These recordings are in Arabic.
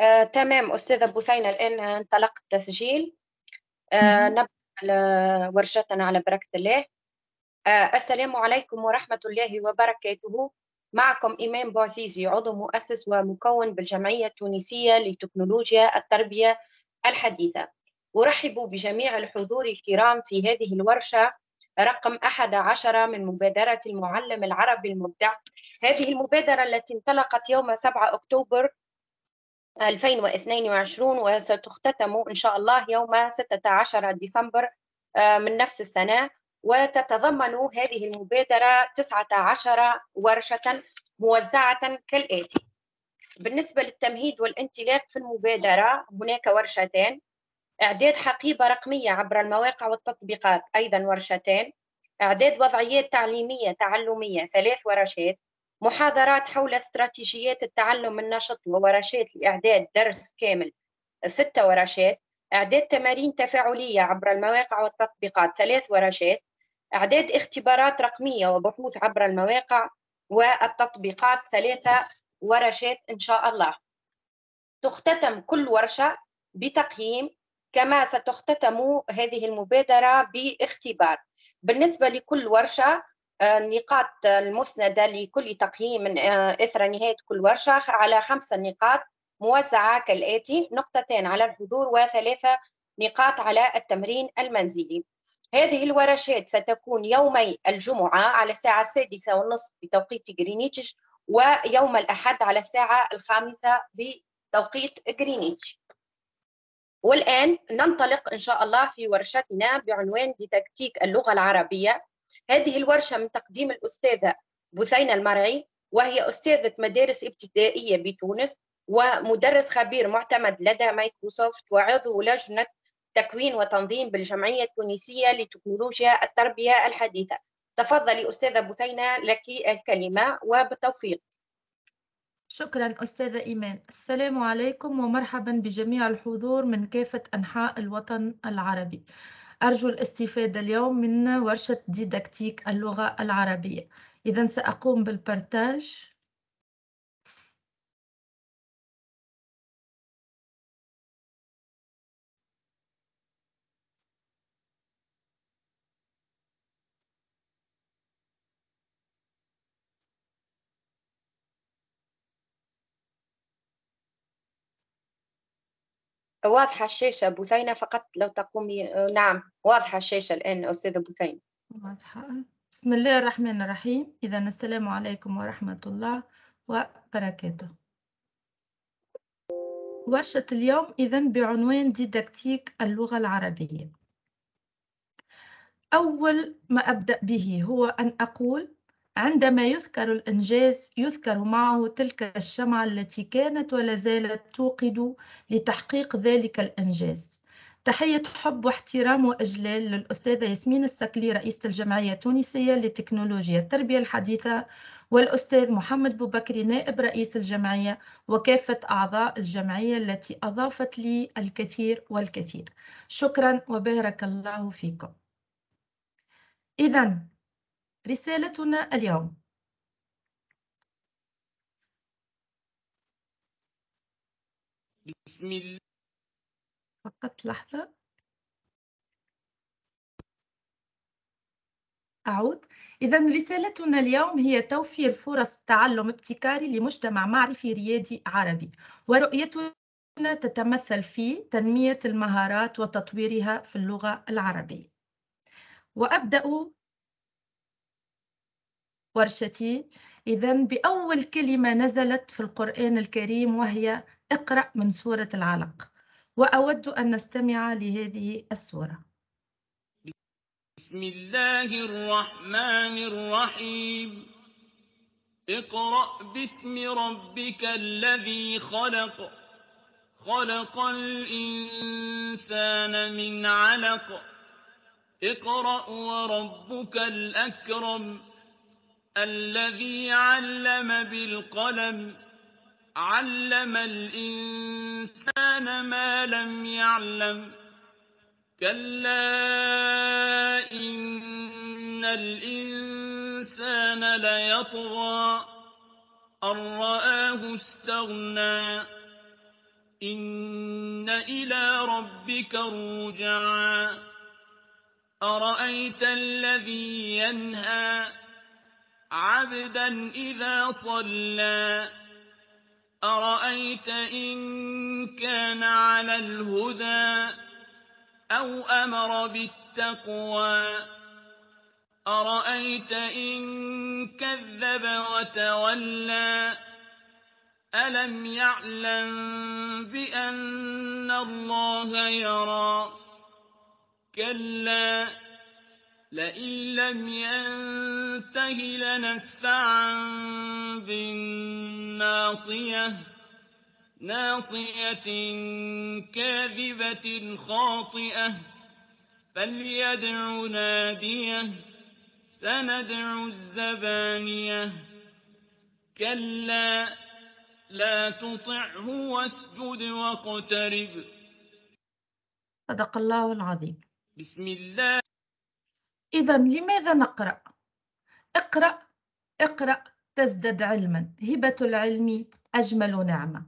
آه، تمام أستاذة بثينة الآن انطلق التسجيل آه، نبدأ ورشتنا على بركة الله آه، السلام عليكم ورحمة الله وبركاته معكم إمام بوعزيزي عضو مؤسس ومكون بالجمعية التونسية لتكنولوجيا التربية الحديثة أرحب بجميع الحضور الكرام في هذه الورشة رقم 11 من مبادرة المعلم العربي المبدع هذه المبادرة التي انطلقت يوم 7 أكتوبر 2022 وستختتم إن شاء الله يوم 16 ديسمبر آه، من نفس السنة وتتضمن هذه المبادرة 19 ورشة موزعة كالآتي بالنسبة للتمهيد والانطلاق في المبادرة هناك ورشتان إعداد حقيبة رقمية عبر المواقع والتطبيقات أيضا ورشتان إعداد وضعيات تعليمية تعلمية ثلاث ورشات محاضرات حول استراتيجيات التعلم النشط وورشات لإعداد درس كامل ستة ورشات إعداد تمارين تفاعلية عبر المواقع والتطبيقات ثلاث ورشات إعداد اختبارات رقمية وبحوث عبر المواقع والتطبيقات ثلاثة ورشات إن شاء الله تختتم كل ورشة بتقييم كما ستختتم هذه المبادرة باختبار بالنسبة لكل ورشة النقاط آه، آه، المسندة لكل تقييم آه، إثر نهاية كل ورشة على خمسة نقاط موزعة كالآتي نقطتين على الحضور وثلاثة نقاط على التمرين المنزلي هذه الورشات ستكون يومي الجمعة على الساعة السادسة والنصف بتوقيت غرينيتش ويوم الأحد على الساعة الخامسة بتوقيت غرينيتش والآن ننطلق إن شاء الله في ورشتنا بعنوان دي تكتيك اللغة العربية هذه الورشة من تقديم الأستاذة بثينة المرعي وهي أستاذة مدارس ابتدائية بتونس ومدرس خبير معتمد لدى مايكروسوفت وعضو لجنة تكوين وتنظيم بالجمعية التونسية لتكنولوجيا التربية الحديثة تفضلي أستاذة بثينة لك الكلمة وبالتوفيق شكرا أستاذة إيمان السلام عليكم ومرحبا بجميع الحضور من كافة أنحاء الوطن العربي أرجو الاستفادة اليوم من ورشة ديداكتيك اللغة العربية إذا سأقوم بالبرتاج واضحة الشاشة بثينة فقط لو تقومي آه، نعم واضحة الشاشة الآن أستاذة بثينة واضحة بسم الله الرحمن الرحيم إذا السلام عليكم ورحمة الله وبركاته ورشة اليوم إذا بعنوان ديداكتيك اللغة العربية أول ما أبدأ به هو أن أقول عندما يذكر الإنجاز يذكر معه تلك الشمعة التي كانت ولا زالت توقد لتحقيق ذلك الإنجاز تحية حب واحترام وإجلال للأستاذة ياسمين السكلي رئيسة الجمعية التونسية لتكنولوجيا التربية الحديثة والأستاذ محمد بوبكري نائب رئيس الجمعية وكافة أعضاء الجمعية التي أضافت لي الكثير والكثير شكرا وبارك الله فيكم إذا رسالتنا اليوم بسم الله فقط لحظة أعود إذا رسالتنا اليوم هي توفير فرص تعلم ابتكاري لمجتمع معرفي ريادي عربي ورؤيتنا تتمثل في تنمية المهارات وتطويرها في اللغة العربية وأبدأ ورشتي إذا بأول كلمة نزلت في القرآن الكريم وهي اقرأ من سورة العلق وأود أن نستمع لهذه السورة بسم الله الرحمن الرحيم اقرأ باسم ربك الذي خلق خلق الإنسان من علق اقرأ وربك الأكرم الذي علم بالقلم علم الإنسان ما لم يعلم كلا إن الإنسان ليطغى أن رآه استغنى إن إلى ربك الرجعى أرأيت الذي ينهى عبدا إذا صلى أرأيت إن كان على الهدى أو أمر بالتقوى أرأيت إن كذب وتولى ألم يعلم بأن الله يرى كلا لئن لم ينته لنسفعا بالناصية ناصية كاذبة خاطئة فليدع ناديه سندع الزبانية كلا لا تطعه واسجد واقترب صدق الله العظيم بسم الله إذا لماذا نقرأ؟ اقرأ اقرأ تزدد علما هبة العلم أجمل نعمة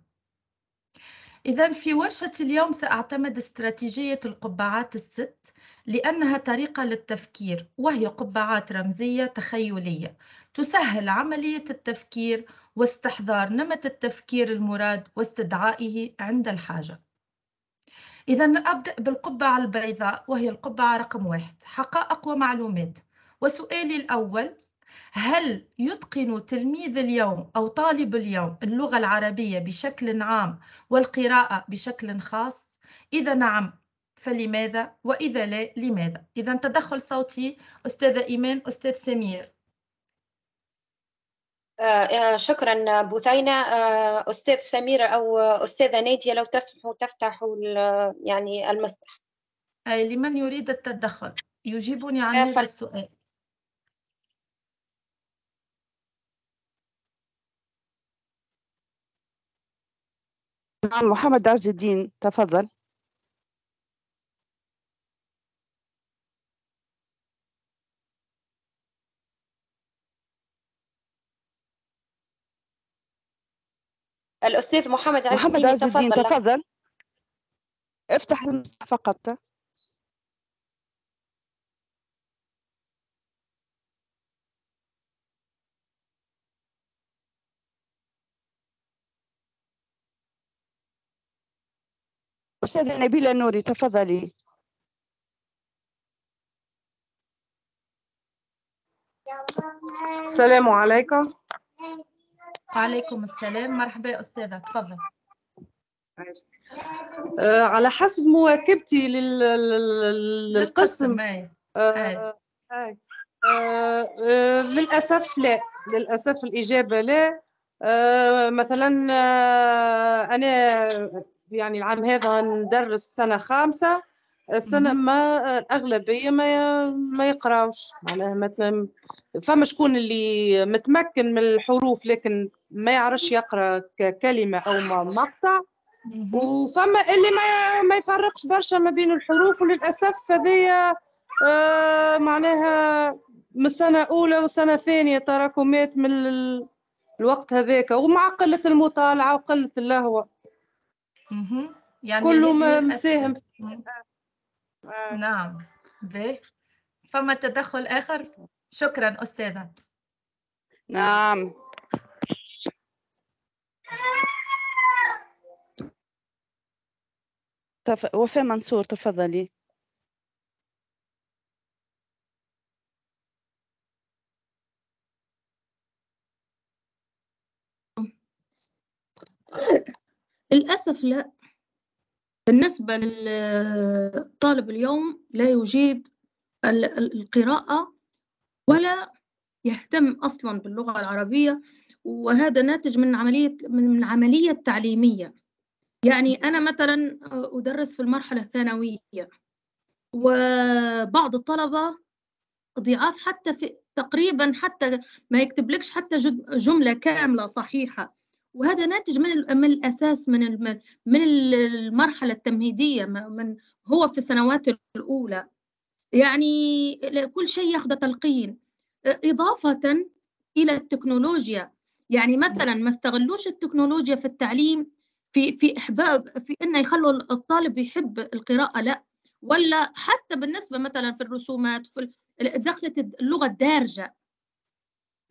إذا في ورشة اليوم سأعتمد استراتيجية القبعات الست لأنها طريقة للتفكير وهي قبعات رمزية تخيلية تسهل عملية التفكير واستحضار نمط التفكير المراد واستدعائه عند الحاجة إذا أبدأ بالقبعة البيضاء وهي القبعة رقم واحد حقائق ومعلومات وسؤالي الأول هل يتقن تلميذ اليوم أو طالب اليوم اللغة العربية بشكل عام والقراءة بشكل خاص؟ إذا نعم فلماذا وإذا لا لماذا؟ إذا تدخل صوتي أستاذة إيمان أستاذ سمير آه، آه، شكرا بثينة آه، أستاذ سميرة أو أستاذة نادية لو تسمحوا تفتحوا يعني المسرح لمن يريد التدخل يجيبني عن هذا السؤال نعم محمد عز الدين تفضل الأستاذ محمد عز محمد عز الدين تفضل, تفضل. افتح المسرح فقط أستاذة نبيلة نوري تفضلي السلام عليكم وعليكم السلام مرحبا أستاذة تفضل آه، على حسب مواكبتي للقسم للأسف لا للأسف الإجابة لا آه، مثلا آه، أنا يعني العام هذا ندرس سنة خامسة السنة ما الأغلبية ما ما يقراوش معناها مثلا فما شكون اللي متمكن من الحروف لكن ما يعرفش يقرا كلمة أو مقطع وفما اللي ما ما يفرقش برشا ما بين الحروف وللأسف هذايا آه، معناها من سنة أولى وسنة ثانية تراكمات من الوقت هذاك ومع قلة المطالعة وقلة اللهوة يعني كله ما مساهم آه. نعم فما تدخل آخر شكرا أستاذة نعم تف... وفاء منصور تفضلي للأسف لا بالنسبة للطالب اليوم لا يجيد القراءة ولا يهتم أصلا باللغة العربية وهذا ناتج من عملية من عملية تعليمية يعني أنا مثلا أدرس في المرحلة الثانوية وبعض الطلبة ضعاف حتى في تقريبا حتى ما يكتبلكش حتى جملة كاملة صحيحة وهذا ناتج من من الاساس من من المرحله التمهيديه من هو في السنوات الاولى يعني كل شيء ياخذ تلقين اضافه الى التكنولوجيا يعني مثلا ما استغلوش التكنولوجيا في التعليم في في احباب في انه يخلوا الطالب يحب القراءه لا ولا حتى بالنسبه مثلا في الرسومات في دخلت اللغه الدارجه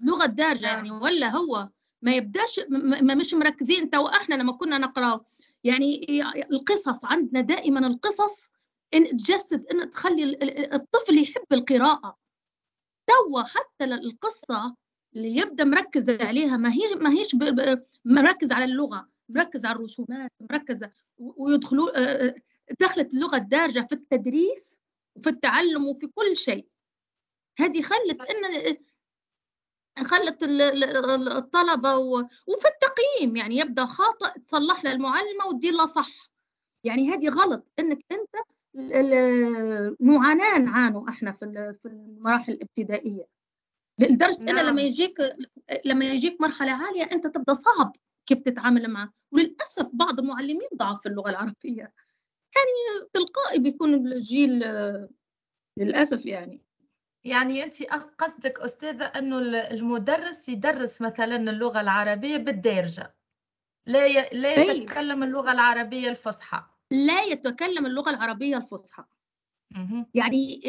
اللغه الدارجه نعم. يعني ولا هو ما يبداش ما مش مركزين تو احنا لما كنا نقرا يعني القصص عندنا دائما القصص ان تجسد ان تخلي الطفل يحب القراءه توا حتى القصه اللي يبدا مركز عليها ما هي ما هيش مركز على اللغه مركز على الرسومات مركز ويدخلوا آه، آه، دخلت اللغه الدارجه في التدريس وفي التعلم وفي كل شيء هذه خلت ان خلت الطلبة وفي التقييم يعني يبدأ خاطئ تصلح للمعلمة المعلمة وتدير له صح يعني هذه غلط انك انت معاناة نعانوا احنا في في المراحل الابتدائيه لدرجه نعم. انه لما يجيك لما يجيك مرحله عاليه انت تبدا صعب كيف تتعامل معه وللاسف بعض المعلمين ضعف في اللغه العربيه يعني تلقائي بيكون الجيل للاسف يعني يعني انت قصدك استاذه انه المدرس يدرس مثلا اللغه العربيه بالدارجه لا ي... لا طيب. يتكلم اللغه العربيه الفصحى لا يتكلم اللغه العربيه الفصحى يعني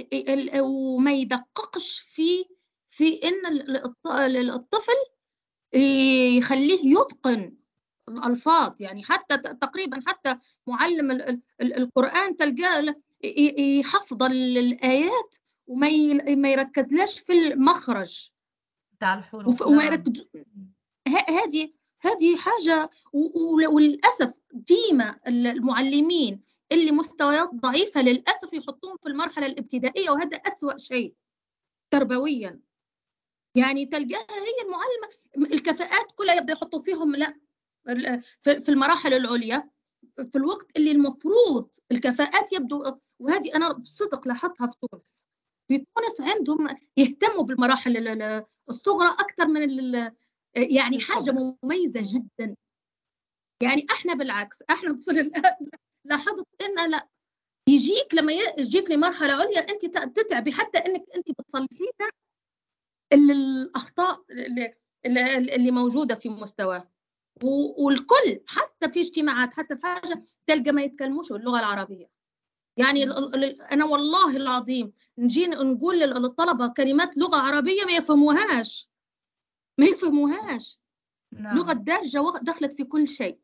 وما يدققش في في ان الطفل يخليه يتقن الالفاظ يعني حتى تقريبا حتى معلم القران تلقاه يحفظ الايات وما ما يركزلاش في المخرج تاع الحروف وما نعم. يركز هذه هذه حاجه وللاسف ديما المعلمين اللي مستويات ضعيفه للاسف يحطوهم في المرحله الابتدائيه وهذا اسوا شيء تربويا يعني تلقاها هي المعلمه الكفاءات كلها يبدا يحطوا فيهم لا في المراحل العليا في الوقت اللي المفروض الكفاءات يبدو وهذه انا بصدق لاحظتها في تونس في تونس عندهم يهتموا بالمراحل الصغرى اكثر من يعني حاجه مميزه جدا يعني احنا بالعكس احنا لاحظت ان لا يجيك لما يجيك لمرحله عليا انت تتعبي حتى انك انت بتصلحين الاخطاء اللي موجوده في مستواه والكل حتى في اجتماعات حتى في حاجه تلقى ما يتكلموش اللغه العربيه يعني انا والله العظيم نجي نقول للطلبه كلمات لغه عربيه ما يفهموهاش ما يفهموهاش نعم. لغه دارجه دخلت في كل شيء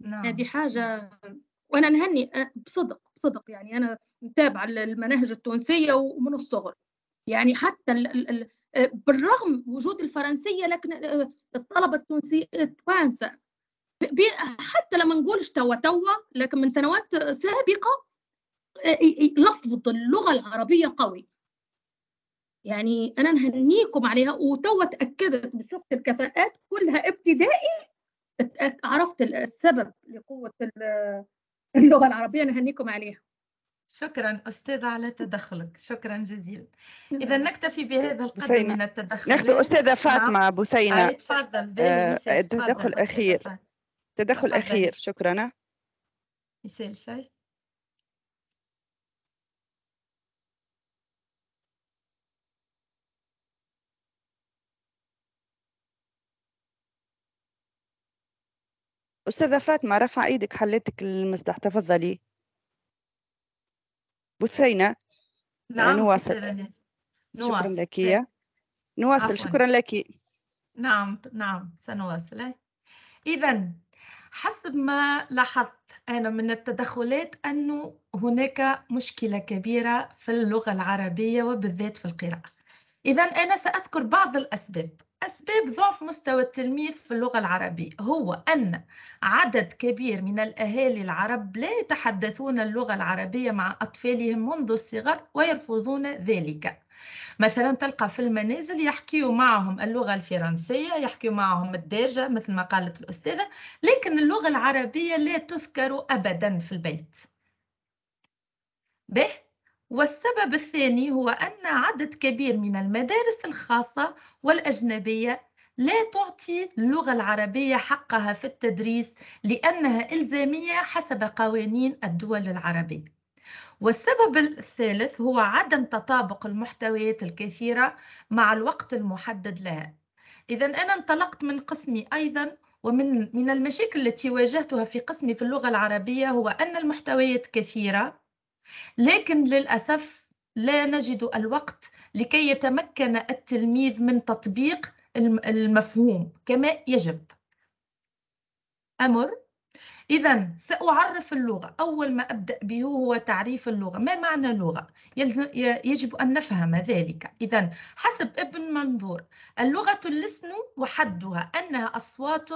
نعم. هذه حاجه وانا نهني بصدق بصدق يعني انا متابعه المناهج التونسيه ومن الصغر يعني حتى الـ الـ بالرغم وجود الفرنسيه لكن الطلبه التونسي التوانسه حتى لما نقولش توا توا لكن من سنوات سابقه إيه، إيه، إيه، لفظ اللغة العربية قوي يعني أنا نهنيكم عليها وتو اتأكدت بشفت الكفاءات كلها ابتدائي عرفت السبب لقوة اللغة العربية نهنيكم عليها شكرا أستاذة على تدخلك شكرا جزيلا إذا نكتفي بهذا القدر من التدخل نختم أستاذة نعم. فاطمة بثينه تفضل التدخل آه، الأخير تدخل الأخير شكرا يسال شيء أستاذة فاطمة رفع إيدك حليتك المسدح تفضلي بثينة آه، نعم نواصل نواصل شكرا لك يا طيب. نواصل شكرا لك نعم نعم سنواصل إذا حسب ما لاحظت أنا من التدخلات أنه هناك مشكلة كبيرة في اللغة العربية وبالذات في القراءة إذا أنا سأذكر بعض الأسباب أسباب ضعف مستوى التلميذ في اللغة العربية هو أن عدد كبير من الأهالي العرب لا يتحدثون اللغة العربية مع أطفالهم منذ الصغر ويرفضون ذلك مثلا تلقى في المنازل يحكيوا معهم اللغة الفرنسية يحكيوا معهم الدارجة مثل ما قالت الأستاذة لكن اللغة العربية لا تذكر أبدا في البيت به والسبب الثاني هو أن عدد كبير من المدارس الخاصة والأجنبية لا تعطي اللغة العربية حقها في التدريس لأنها إلزامية حسب قوانين الدول العربية. والسبب الثالث هو عدم تطابق المحتويات الكثيرة مع الوقت المحدد لها. إذا أنا انطلقت من قسمي أيضا ومن من المشاكل التي واجهتها في قسمي في اللغة العربية هو أن المحتويات كثيرة لكن للأسف لا نجد الوقت لكي يتمكن التلميذ من تطبيق المفهوم كما يجب أمر إذا سأعرف اللغة أول ما أبدأ به هو تعريف اللغة ما معنى لغة؟ يلزم يجب أن نفهم ذلك إذا حسب ابن منظور اللغة اللسن وحدها أنها أصوات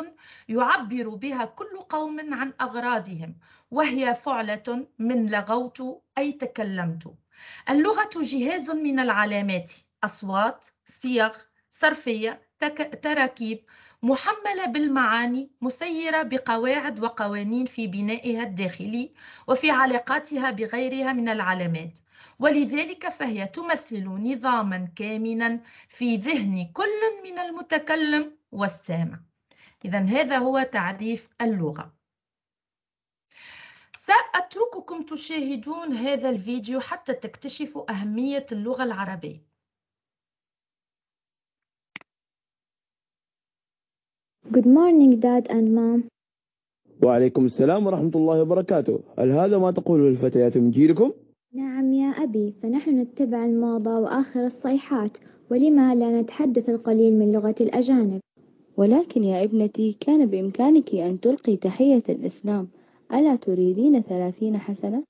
يعبر بها كل قوم عن أغراضهم وهي فعلة من لغوت أي تكلمت اللغة جهاز من العلامات أصوات صيغ صرفية تراكيب محملة بالمعاني مسيرة بقواعد وقوانين في بنائها الداخلي وفي علاقاتها بغيرها من العلامات ولذلك فهي تمثل نظاما كامنا في ذهن كل من المتكلم والسامع إذا هذا هو تعريف اللغة سأترككم تشاهدون هذا الفيديو حتى تكتشفوا أهمية اللغة العربية Good morning dad and mom. وعليكم السلام ورحمة الله وبركاته هل هذا ما تقوله الفتيات من جيلكم؟ نعم يا أبي فنحن نتبع الموضة وآخر الصيحات ولما لا نتحدث القليل من لغة الأجانب ولكن يا ابنتي كان بإمكانك أن تلقي تحية الإسلام ألا تريدين ثلاثين حسنة؟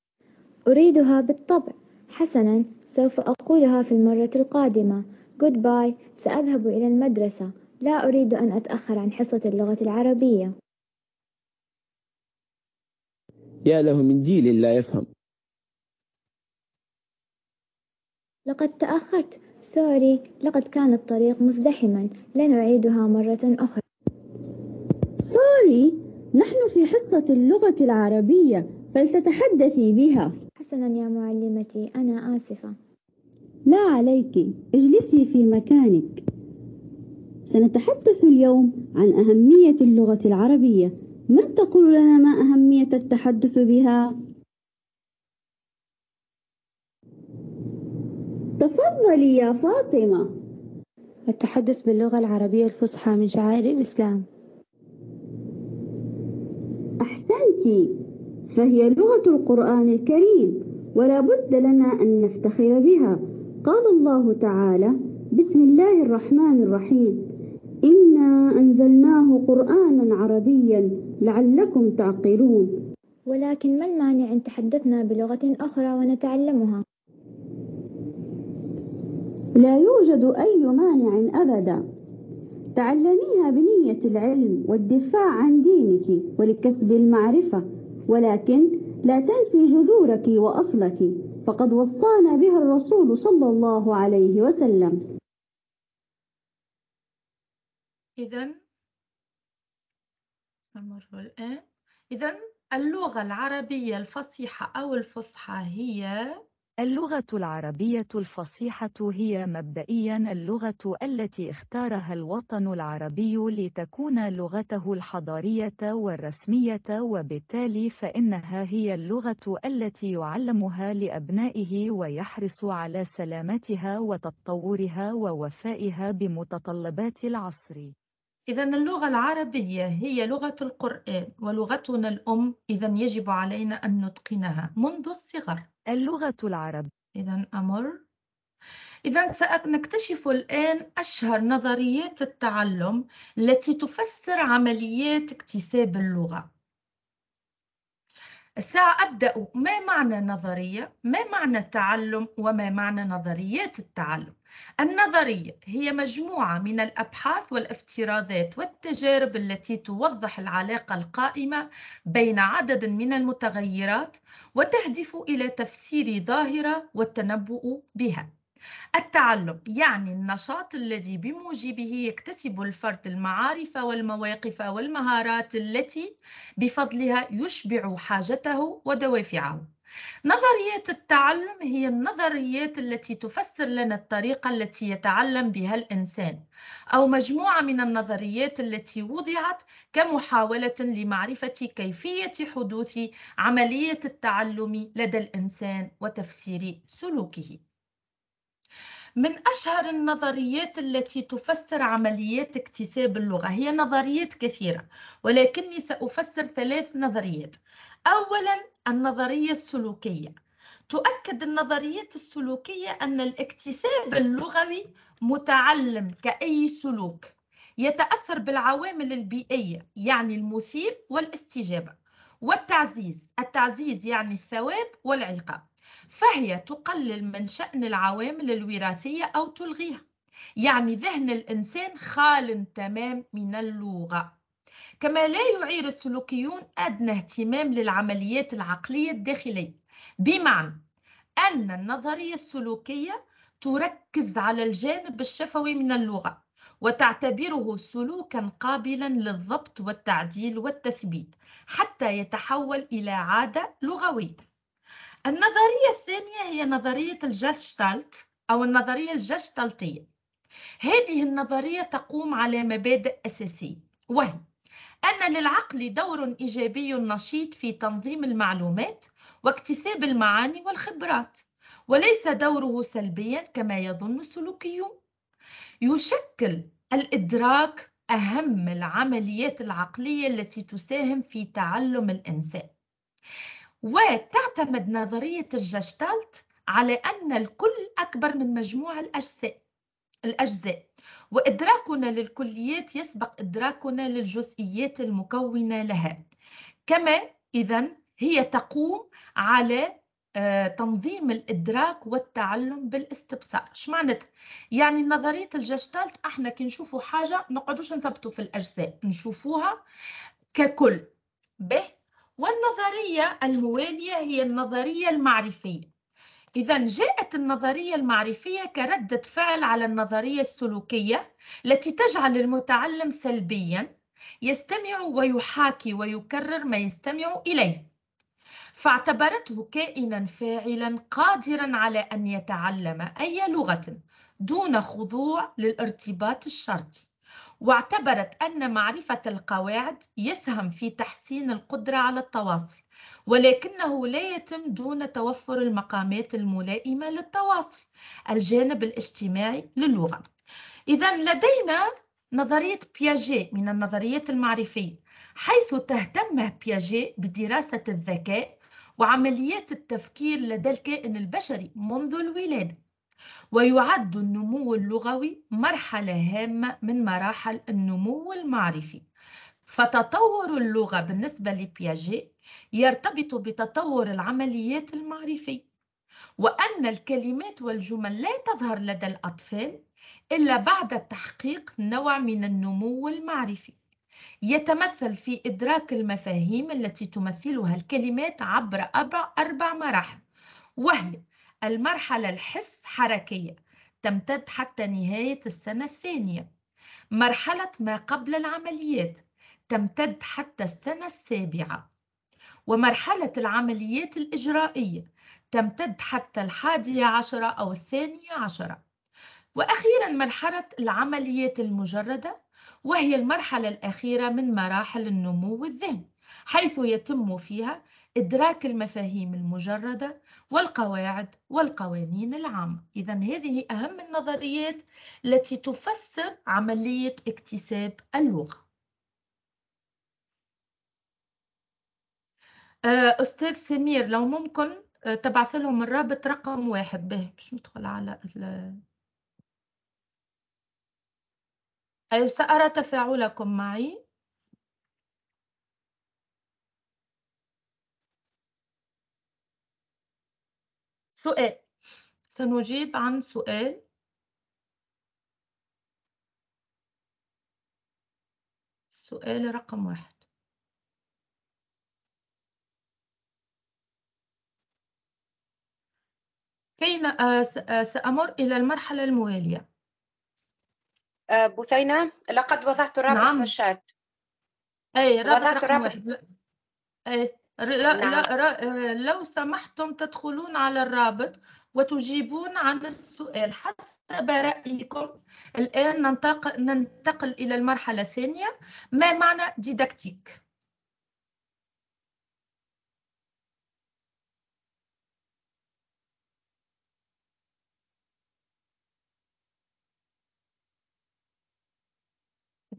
أريدها بالطبع حسنا سوف أقولها في المرة القادمة Goodbye سأذهب إلى المدرسة لا أريد أن أتأخر عن حصة اللغة العربية. يا له من جيل لا يفهم. لقد تأخرت، سوري، لقد كان الطريق مزدحما، لنعيدها مرة أخرى. سوري، نحن في حصة اللغة العربية، فلتتحدثي بها. حسنا يا معلمتي، أنا آسفة. لا عليك، اجلسي في مكانك. سنتحدث اليوم عن أهمية اللغة العربية من تقول لنا ما أهمية التحدث بها؟ تفضلي يا فاطمة التحدث باللغة العربية الفصحى من شعائر الإسلام أحسنت فهي لغة القرآن الكريم ولا بد لنا أن نفتخر بها قال الله تعالى بسم الله الرحمن الرحيم إنا أنزلناه قرآنا عربيا لعلكم تعقلون ولكن ما المانع إن تحدثنا بلغة أخرى ونتعلمها؟ لا يوجد أي مانع أبدا تعلميها بنية العلم والدفاع عن دينك ولكسب المعرفة ولكن لا تنسي جذورك وأصلك فقد وصانا بها الرسول صلى الله عليه وسلم إذا نمر الآن إذا اللغة العربية الفصيحة أو الفصحى هي اللغة العربية الفصيحة هي مبدئياً اللغة التي اختارها الوطن العربي لتكون لغته الحضارية والرسمية وبالتالي فإنها هي اللغة التي يعلمها لأبنائه ويحرص على سلامتها وتطورها ووفائها بمتطلبات العصر. إذا اللغة العربية هي لغة القرآن ولغتنا الأم إذا يجب علينا أن نتقنها منذ الصغر اللغة العربية إذا أمر إذا سنكتشف الآن أشهر نظريات التعلم التي تفسر عمليات اكتساب اللغة الساعة أبدأ ما معنى نظرية؟ ما معنى تعلم؟ وما معنى نظريات التعلم؟ النظرية هي مجموعة من الأبحاث والافتراضات والتجارب التي توضح العلاقة القائمة بين عدد من المتغيرات وتهدف إلى تفسير ظاهرة والتنبؤ بها. التعلم يعني النشاط الذي بموجبه يكتسب الفرد المعارف والمواقف والمهارات التي بفضلها يشبع حاجته ودوافعه نظريات التعلم هي النظريات التي تفسر لنا الطريقة التي يتعلم بها الإنسان أو مجموعة من النظريات التي وضعت كمحاولة لمعرفة كيفية حدوث عملية التعلم لدى الإنسان وتفسير سلوكه من أشهر النظريات التي تفسر عمليات اكتساب اللغة هي نظريات كثيرة ولكني سأفسر ثلاث نظريات أولاً النظرية السلوكية تؤكد النظريات السلوكية أن الاكتساب اللغوي متعلم كأي سلوك يتأثر بالعوامل البيئية يعني المثير والاستجابة والتعزيز التعزيز يعني الثواب والعقاب فهي تقلل من شأن العوامل الوراثية أو تلغيها يعني ذهن الإنسان خال تمام من اللغة كما لا يعير السلوكيون أدنى اهتمام للعمليات العقلية الداخلية بمعنى أن النظرية السلوكية تركز على الجانب الشفوي من اللغة وتعتبره سلوكا قابلا للضبط والتعديل والتثبيت حتى يتحول إلى عادة لغوية النظرية الثانية هي نظرية الجشتالت أو النظرية الجشتالتية هذه النظرية تقوم على مبادئ أساسية وهي أن للعقل دور إيجابي نشيط في تنظيم المعلومات واكتساب المعاني والخبرات وليس دوره سلبيا كما يظن السلوكيون يشكل الإدراك أهم العمليات العقلية التي تساهم في تعلم الإنسان وتعتمد نظرية الجشتالت على أن الكل أكبر من مجموع الأجزاء الأجزاء وإدراكنا للكليات يسبق إدراكنا للجزئيات المكونة لها كما إذا هي تقوم على آه، تنظيم الادراك والتعلم بالاستبصار اش معناتها يعني نظريه الجشتالت احنا كي نشوفوا حاجه نقعدوش نثبتوا في الاجزاء نشوفوها ككل به والنظريه المواليه هي النظريه المعرفيه إذا جاءت النظرية المعرفية كردة فعل على النظرية السلوكية التي تجعل المتعلم سلبياً يستمع ويحاكي ويكرر ما يستمع إليه فاعتبرته كائنا فاعلا قادرا على أن يتعلم أي لغة دون خضوع للارتباط الشرطي واعتبرت أن معرفة القواعد يسهم في تحسين القدرة على التواصل ولكنه لا يتم دون توفر المقامات الملائمة للتواصل الجانب الاجتماعي للغة إذا لدينا نظرية بياجي من النظريات المعرفية حيث تهتم بياجي بدراسة الذكاء وعمليات التفكير لدى الكائن البشري منذ الولادة ويعد النمو اللغوي مرحلة هامة من مراحل النمو المعرفي فتطور اللغة بالنسبة لبياجي يرتبط بتطور العمليات المعرفية وأن الكلمات والجمل لا تظهر لدى الأطفال إلا بعد تحقيق نوع من النمو المعرفي يتمثل في إدراك المفاهيم التي تمثلها الكلمات عبر أربع مراحل وهي المرحلة الحس حركية تمتد حتى نهاية السنة الثانية مرحلة ما قبل العمليات تمتد حتى السنة السابعة ومرحلة العمليات الإجرائية تمتد حتى الحادية عشرة أو الثانية عشرة وأخيرا مرحلة العمليات المجردة وهي المرحلة الأخيرة من مراحل النمو الذهني حيث يتم فيها إدراك المفاهيم المجردة والقواعد والقوانين العامة إذا هذه أهم النظريات التي تفسر عملية اكتساب اللغة آه، أستاذ سمير لو ممكن آه، تبعث لهم الرابط رقم واحد به باش ندخل على ال... أيوة، سأرى تفاعلكم معي سؤال سنجيب عن سؤال سؤال رقم واحد كي آه، آه، سأمر إلى المرحلة الموالية آه، بثينة لقد وضعت رابط نعم. الشات أي رابط وضعت رابط. واحد أي لا نعم. لا لو سمحتم تدخلون على الرابط وتجيبون عن السؤال حسب رأيكم الآن ننتقل, ننتقل إلى المرحلة الثانية ما معنى ديداكتيك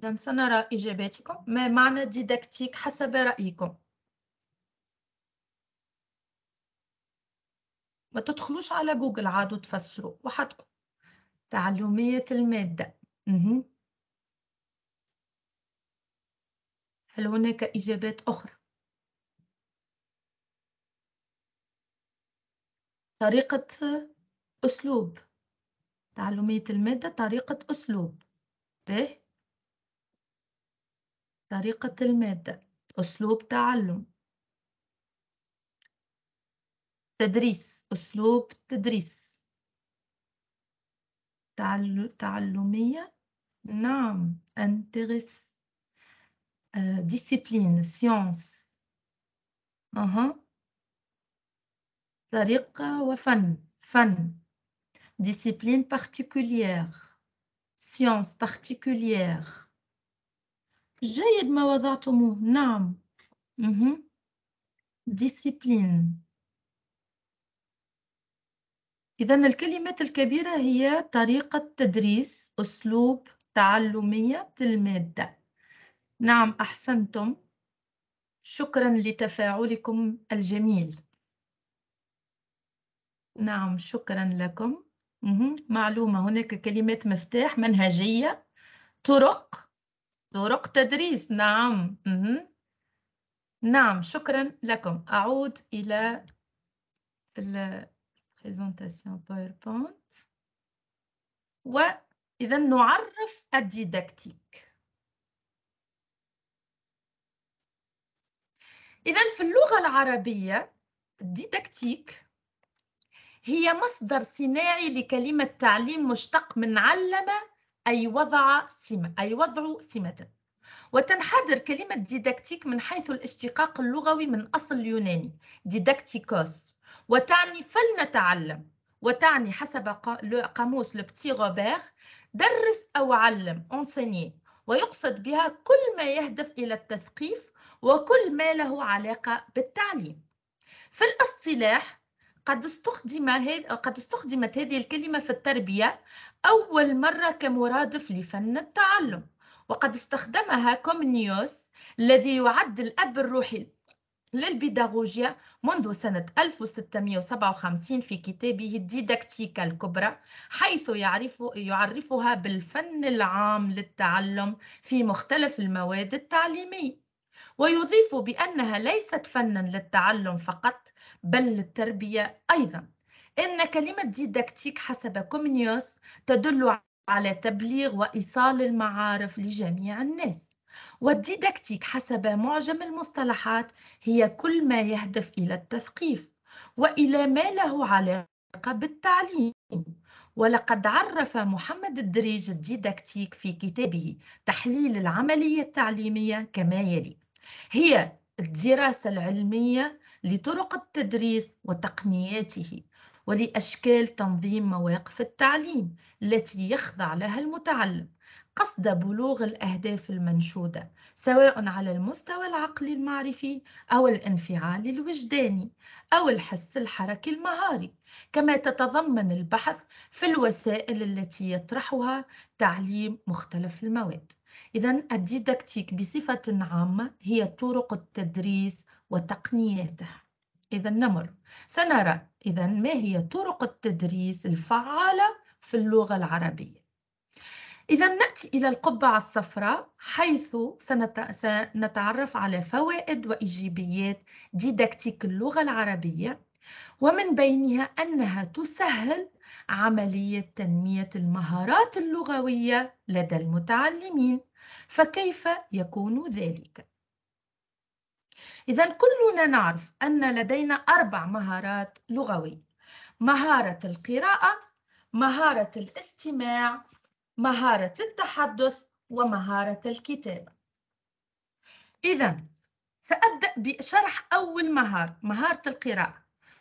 إذا سنرى إجاباتكم ما معنى ديداكتيك حسب رأيكم ما تدخلوش على جوجل عادوا تفسروا وحدكم تعلمية المادة هل هناك إجابات أخرى؟ طريقة أسلوب تعلمية المادة طريقة أسلوب به طريقة المادة أسلوب تعلم تدريس أسلوب تدريس تعل... تعلمية نعم انترس آه, ديسيبلين سيونس أها طريقة وفن فن ديسيبلين particulière سيونس particulière جيد ما وضعتموه نعم مه. discipline إذا الكلمات الكبيرة هي طريقة تدريس أسلوب تعلمية المادة نعم أحسنتم شكرا لتفاعلكم الجميل نعم شكرا لكم mm-hmm. معلومة هناك كلمات مفتاح منهجية طرق طرق تدريس نعم نعم شكرا لكم أعود إلى البريزونتاسيون باوربوينت وإذا نعرف الديداكتيك إذا في اللغة العربية الديداكتيك هي مصدر صناعي لكلمة تعليم مشتق من علم أي وضع سمة أي وضع سمة وتنحدر كلمة ديداكتيك من حيث الاشتقاق اللغوي من أصل يوناني ديداكتيكوس وتعني فلنتعلم وتعني حسب قاموس لبتي غوبير درس أو علم انسيني ويقصد بها كل ما يهدف إلى التثقيف وكل ما له علاقة بالتعليم في الاصطلاح قد استخدم هاد... قد استخدمت هذه الكلمة في التربية أول مرة كمرادف لفن التعلم وقد استخدمها كومنيوس الذي يعد الأب الروحي للبيداغوجيا منذ سنة 1657 في كتابه الديداكتيكا الكبرى حيث يعرف يعرفها بالفن العام للتعلم في مختلف المواد التعليمية ويضيف بأنها ليست فنا للتعلم فقط بل للتربية أيضا إن كلمة ديداكتيك حسب كومنيوس تدل على تبليغ وإيصال المعارف لجميع الناس والديداكتيك حسب معجم المصطلحات هي كل ما يهدف إلى التثقيف وإلى ما له علاقة بالتعليم ولقد عرف محمد الدريج الديداكتيك في كتابه تحليل العملية التعليمية كما يلي هي الدراسة العلمية لطرق التدريس وتقنياته ولأشكال تنظيم مواقف التعليم التي يخضع لها المتعلم قصد بلوغ الأهداف المنشودة سواء على المستوى العقلي المعرفي أو الانفعال الوجداني أو الحس الحركي المهاري كما تتضمن البحث في الوسائل التي يطرحها تعليم مختلف المواد إذا الديداكتيك بصفة عامة هي طرق التدريس وتقنياته إذا نمر سنرى إذا ما هي طرق التدريس الفعالة في اللغة العربية إذا نأتي إلى القبعة الصفراء حيث سنت... سنتعرف على فوائد وإيجابيات ديداكتيك اللغة العربية ومن بينها أنها تسهل عملية تنمية المهارات اللغوية لدى المتعلمين فكيف يكون ذلك؟ إذا كلنا نعرف أن لدينا أربع مهارات لغوية مهارة القراءة مهارة الاستماع مهارة التحدث ومهارة الكتابة إذا سأبدأ بشرح أول مهارة مهارة القراءة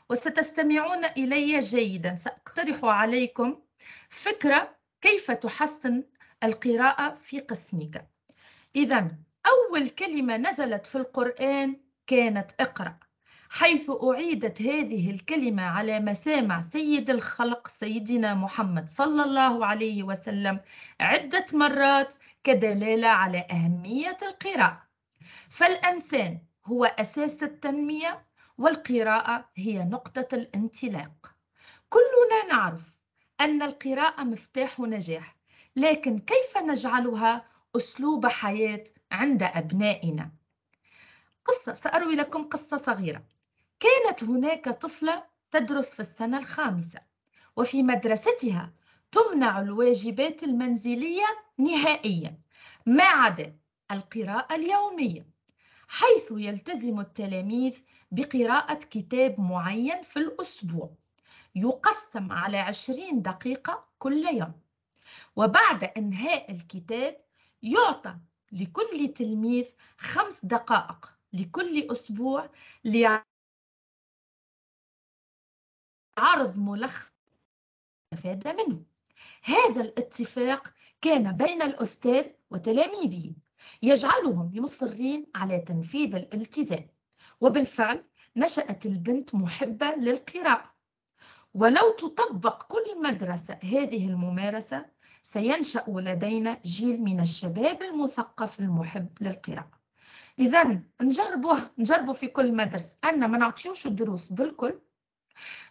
وستستمعون إلي جيدا سأقترح عليكم فكرة كيف تحسن القراءة في قسمك إذا أول كلمة نزلت في القرآن كانت اقرأ حيث أعيدت هذه الكلمة على مسامع سيد الخلق سيدنا محمد صلى الله عليه وسلم عدة مرات كدلالة على أهمية القراءة فالإنسان هو أساس التنمية والقراءة هي نقطة الانطلاق كلنا نعرف أن القراءة مفتاح نجاح لكن كيف نجعلها أسلوب حياة عند أبنائنا قصة سأروي لكم قصة صغيرة كانت هناك طفلة تدرس في السنة الخامسة وفي مدرستها تمنع الواجبات المنزلية نهائيا ما عدا القراءة اليومية حيث يلتزم التلاميذ بقراءة كتاب معين في الأسبوع يقسم على 20 دقيقة كل يوم وبعد إنهاء الكتاب يعطى لكل تلميذ خمس دقائق لكل أسبوع لعرض ملخص استفاد منه هذا الاتفاق كان بين الأستاذ وتلاميذه يجعلهم مصرين على تنفيذ الالتزام وبالفعل نشأت البنت محبة للقراءة ولو تطبق كل مدرسة هذه الممارسة سينشأ لدينا جيل من الشباب المثقف المحب للقراءة اذا نجربوه نجربوا في كل مدرسه ان ما نعطيوش الدروس بالكل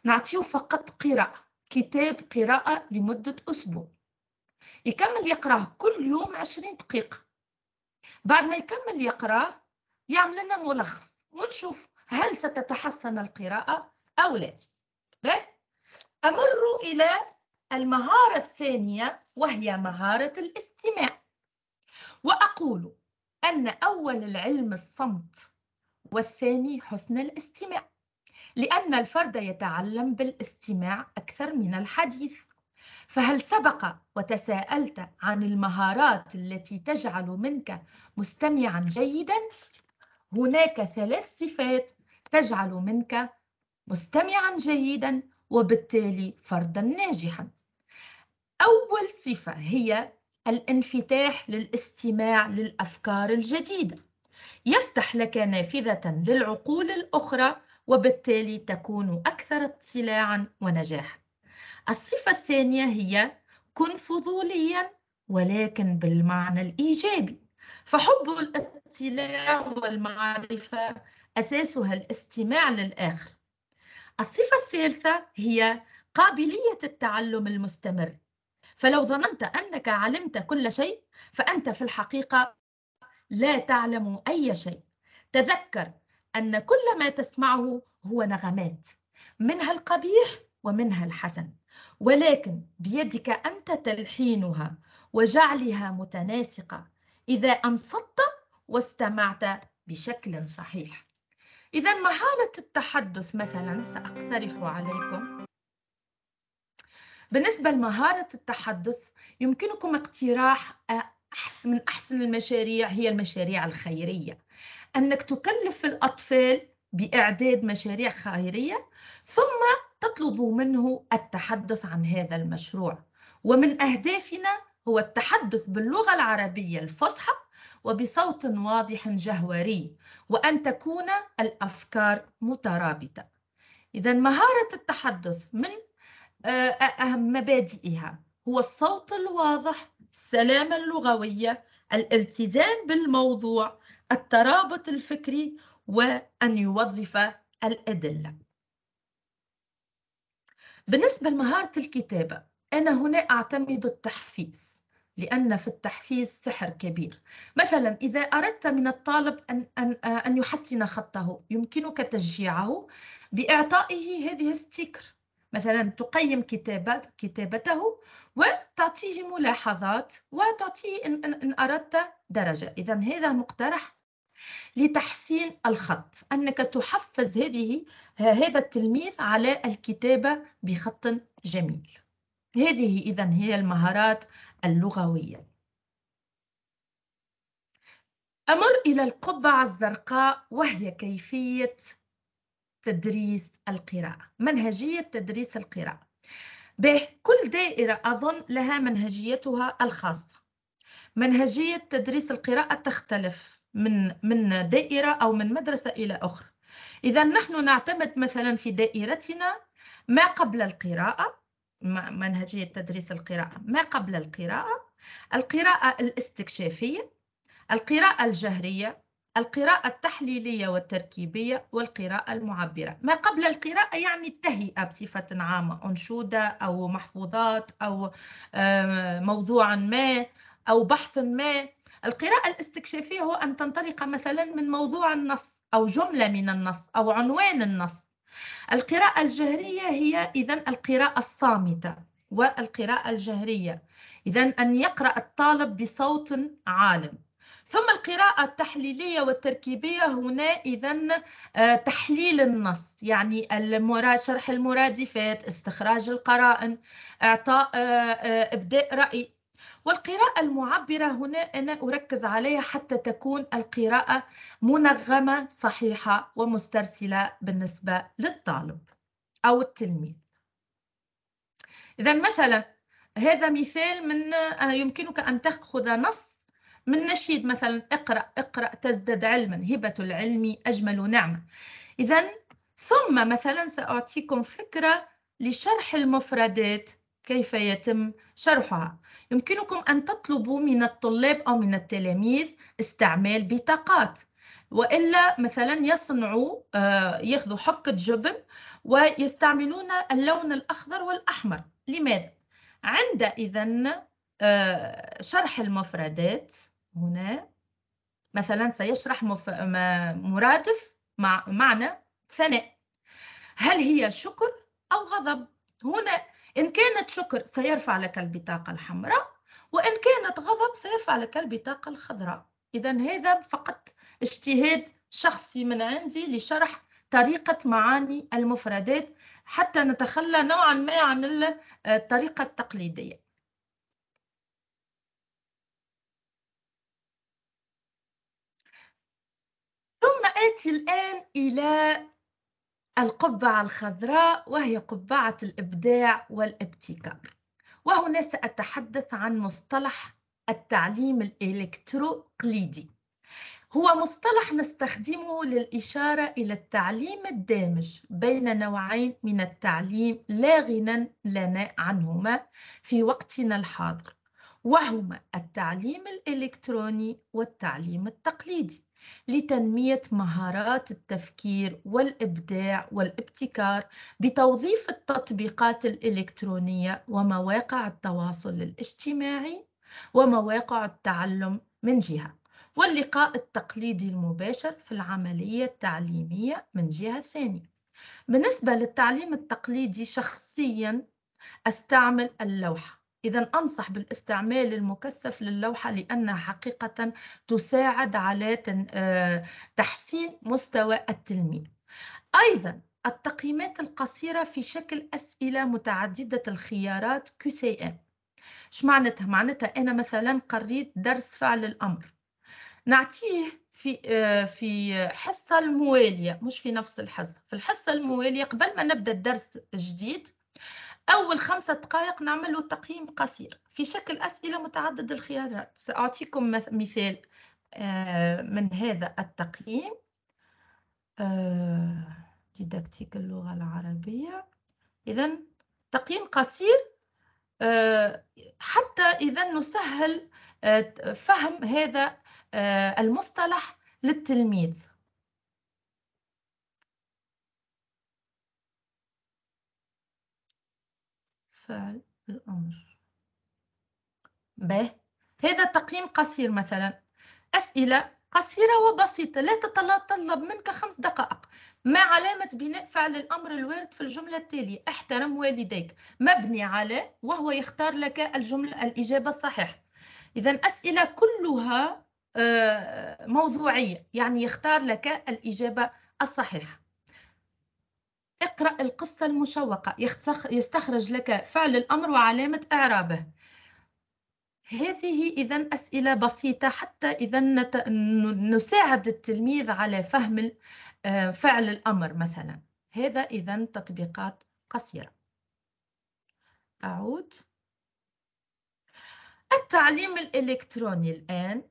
نعطيو فقط قراءه كتاب قراءه لمده اسبوع يكمل يقراه كل يوم عشرين دقيقه بعد ما يكمل يقراه يعمل لنا ملخص ونشوف هل ستتحسن القراءه او لا امر الى المهاره الثانيه وهي مهاره الاستماع واقول أن أول العلم الصمت والثاني حسن الاستماع لأن الفرد يتعلم بالاستماع أكثر من الحديث فهل سبق وتساءلت عن المهارات التي تجعل منك مستمعا جيدا هناك ثلاث صفات تجعل منك مستمعا جيدا وبالتالي فردا ناجحا اول صفه هي الانفتاح للاستماع للافكار الجديده يفتح لك نافذه للعقول الاخرى وبالتالي تكون اكثر اطلاعا ونجاحا الصفه الثانيه هي كن فضوليا ولكن بالمعنى الايجابي فحب الاطلاع والمعرفه اساسها الاستماع للاخر الصفه الثالثه هي قابليه التعلم المستمر فلو ظننت أنك علمت كل شيء فأنت في الحقيقة لا تعلم أي شيء تذكر أن كل ما تسمعه هو نغمات منها القبيح ومنها الحسن ولكن بيدك أنت تلحينها وجعلها متناسقة إذا أنصت واستمعت بشكل صحيح إذا مهارة التحدث مثلا سأقترح عليكم بالنسبة لمهارة التحدث يمكنكم اقتراح آه، أحسن من أحسن المشاريع هي المشاريع الخيرية أنك تكلف الأطفال بإعداد مشاريع خيرية ثم تطلب منه التحدث عن هذا المشروع ومن أهدافنا هو التحدث باللغة العربية الفصحى وبصوت واضح جهوري وأن تكون الأفكار مترابطة إذا مهارة التحدث من آه، أهم مبادئها هو الصوت الواضح السلامة اللغوية الالتزام بالموضوع الترابط الفكري وأن يوظف الأدلة بالنسبة لمهارة الكتابة أنا هنا أعتمد التحفيز لأن في التحفيز سحر كبير مثلا إذا أردت من الطالب أن, أن, أن يحسن خطه يمكنك تشجيعه بإعطائه هذه الستيكر مثلا تقيم كتابة كتابته وتعطيه ملاحظات وتعطيه إن, إن, إن أردت درجة إذا هذا مقترح لتحسين الخط أنك تحفز هذه هذا التلميذ على الكتابة بخط جميل هذه إذا هي المهارات اللغوية أمر إلى القبعة الزرقاء وهي كيفية تدريس القراءة منهجية تدريس القراءة به كل دائرة أظن لها منهجيتها الخاصة منهجية تدريس القراءة تختلف من من دائرة أو من مدرسة إلى أخرى إذا نحن نعتمد مثلا في دائرتنا ما قبل القراءة منهجية تدريس القراءة ما قبل القراءة القراءة الاستكشافية القراءة الجهرية القراءة التحليلية والتركيبية والقراءة المعبرة ما قبل القراءة يعني التهيئة بصفة عامة أنشودة أو محفوظات أو موضوعا ما أو بحث ما القراءة الاستكشافية هو أن تنطلق مثلا من موضوع النص أو جملة من النص أو عنوان النص القراءة الجهرية هي إذا القراءة الصامتة والقراءة الجهرية إذا أن يقرأ الطالب بصوت عالم ثم القراءة التحليلية والتركيبية هنا إذا آه، تحليل النص يعني شرح المرادفات استخراج القرائن إعطاء آه، آه، إبداء رأي والقراءة المعبرة هنا أنا أركز عليها حتى تكون القراءة منغمة صحيحة ومسترسلة بالنسبة للطالب أو التلميذ إذا مثلا هذا مثال من يمكنك أن تأخذ نص من نشيد مثلا اقرأ اقرأ تزدد علما هبة العلم أجمل نعمة إذا ثم مثلا سأعطيكم فكرة لشرح المفردات كيف يتم شرحها يمكنكم أن تطلبوا من الطلاب أو من التلاميذ استعمال بطاقات والا مثلا يصنعوا آه، ياخذوا حقه جبن ويستعملون اللون الاخضر والاحمر لماذا عند اذا آه، شرح المفردات هنا مثلا سيشرح مف... مرادف مع... معنى ثناء هل هي شكر أو غضب هنا إن كانت شكر سيرفع لك البطاقة الحمراء وإن كانت غضب سيرفع لك البطاقة الخضراء إذا هذا فقط اجتهاد شخصي من عندي لشرح طريقة معاني المفردات حتى نتخلى نوعا ما عن الطريقة التقليدية آتي الآن إلى القبعة الخضراء وهي قبعة الإبداع والابتكار وهنا سأتحدث عن مصطلح التعليم الإلكتروقليدي هو مصطلح نستخدمه للإشارة إلى التعليم الدامج بين نوعين من التعليم لا غنى لنا عنهما في وقتنا الحاضر وهما التعليم الإلكتروني والتعليم التقليدي لتنمية مهارات التفكير والإبداع والابتكار بتوظيف التطبيقات الإلكترونية ومواقع التواصل الاجتماعي ومواقع التعلم من جهة واللقاء التقليدي المباشر في العملية التعليمية من جهة ثانية بالنسبة للتعليم التقليدي شخصياً أستعمل اللوحة إذا أنصح بالاستعمال المكثف للوحة لأنها حقيقة تساعد على آه، تحسين مستوى التلميذ أيضا التقييمات القصيرة في شكل أسئلة متعددة الخيارات QCM اش معناتها؟ معناتها أنا مثلا قريت درس فعل الأمر نعطيه في آه، في حصة الموالية مش في نفس الحصة في الحصة الموالية قبل ما نبدأ الدرس الجديد أول خمسة دقائق نعمل تقييم قصير في شكل أسئلة متعدد الخيارات سأعطيكم مثال آه، من هذا التقييم ديداكتيك آه، اللغة العربية إذا تقييم قصير آه، حتى إذا نسهل فهم هذا المصطلح للتلميذ فعل الأمر به هذا تقييم قصير مثلا أسئلة قصيرة وبسيطة لا تتطلب منك خمس دقائق ما علامة بناء فعل الأمر الوارد في الجملة التالية احترم والديك مبني على وهو يختار لك الجملة الإجابة الصحيحة إذا أسئلة كلها آه، موضوعية يعني يختار لك الإجابة الصحيحة اقرأ القصة المشوقة يستخرج لك فعل الأمر وعلامة إعرابه هذه إذا أسئلة بسيطة حتى إذا نساعد التلميذ على فهم آه، فعل الأمر مثلا هذا إذا تطبيقات قصيرة أعود التعليم الإلكتروني الآن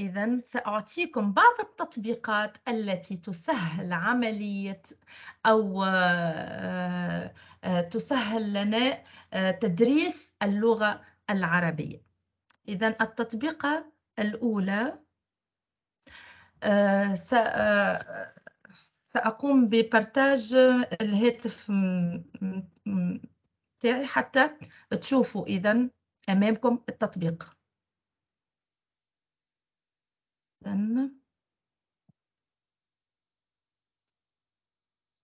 إذا سأعطيكم بعض التطبيقات التي تسهل عملية أو آه، آه، تسهل لنا آه، تدريس اللغة العربية إذا التطبيقة الأولى سأقوم ببرتاج الهاتف تاعي حتى تشوفوا إذا أمامكم التطبيق استنى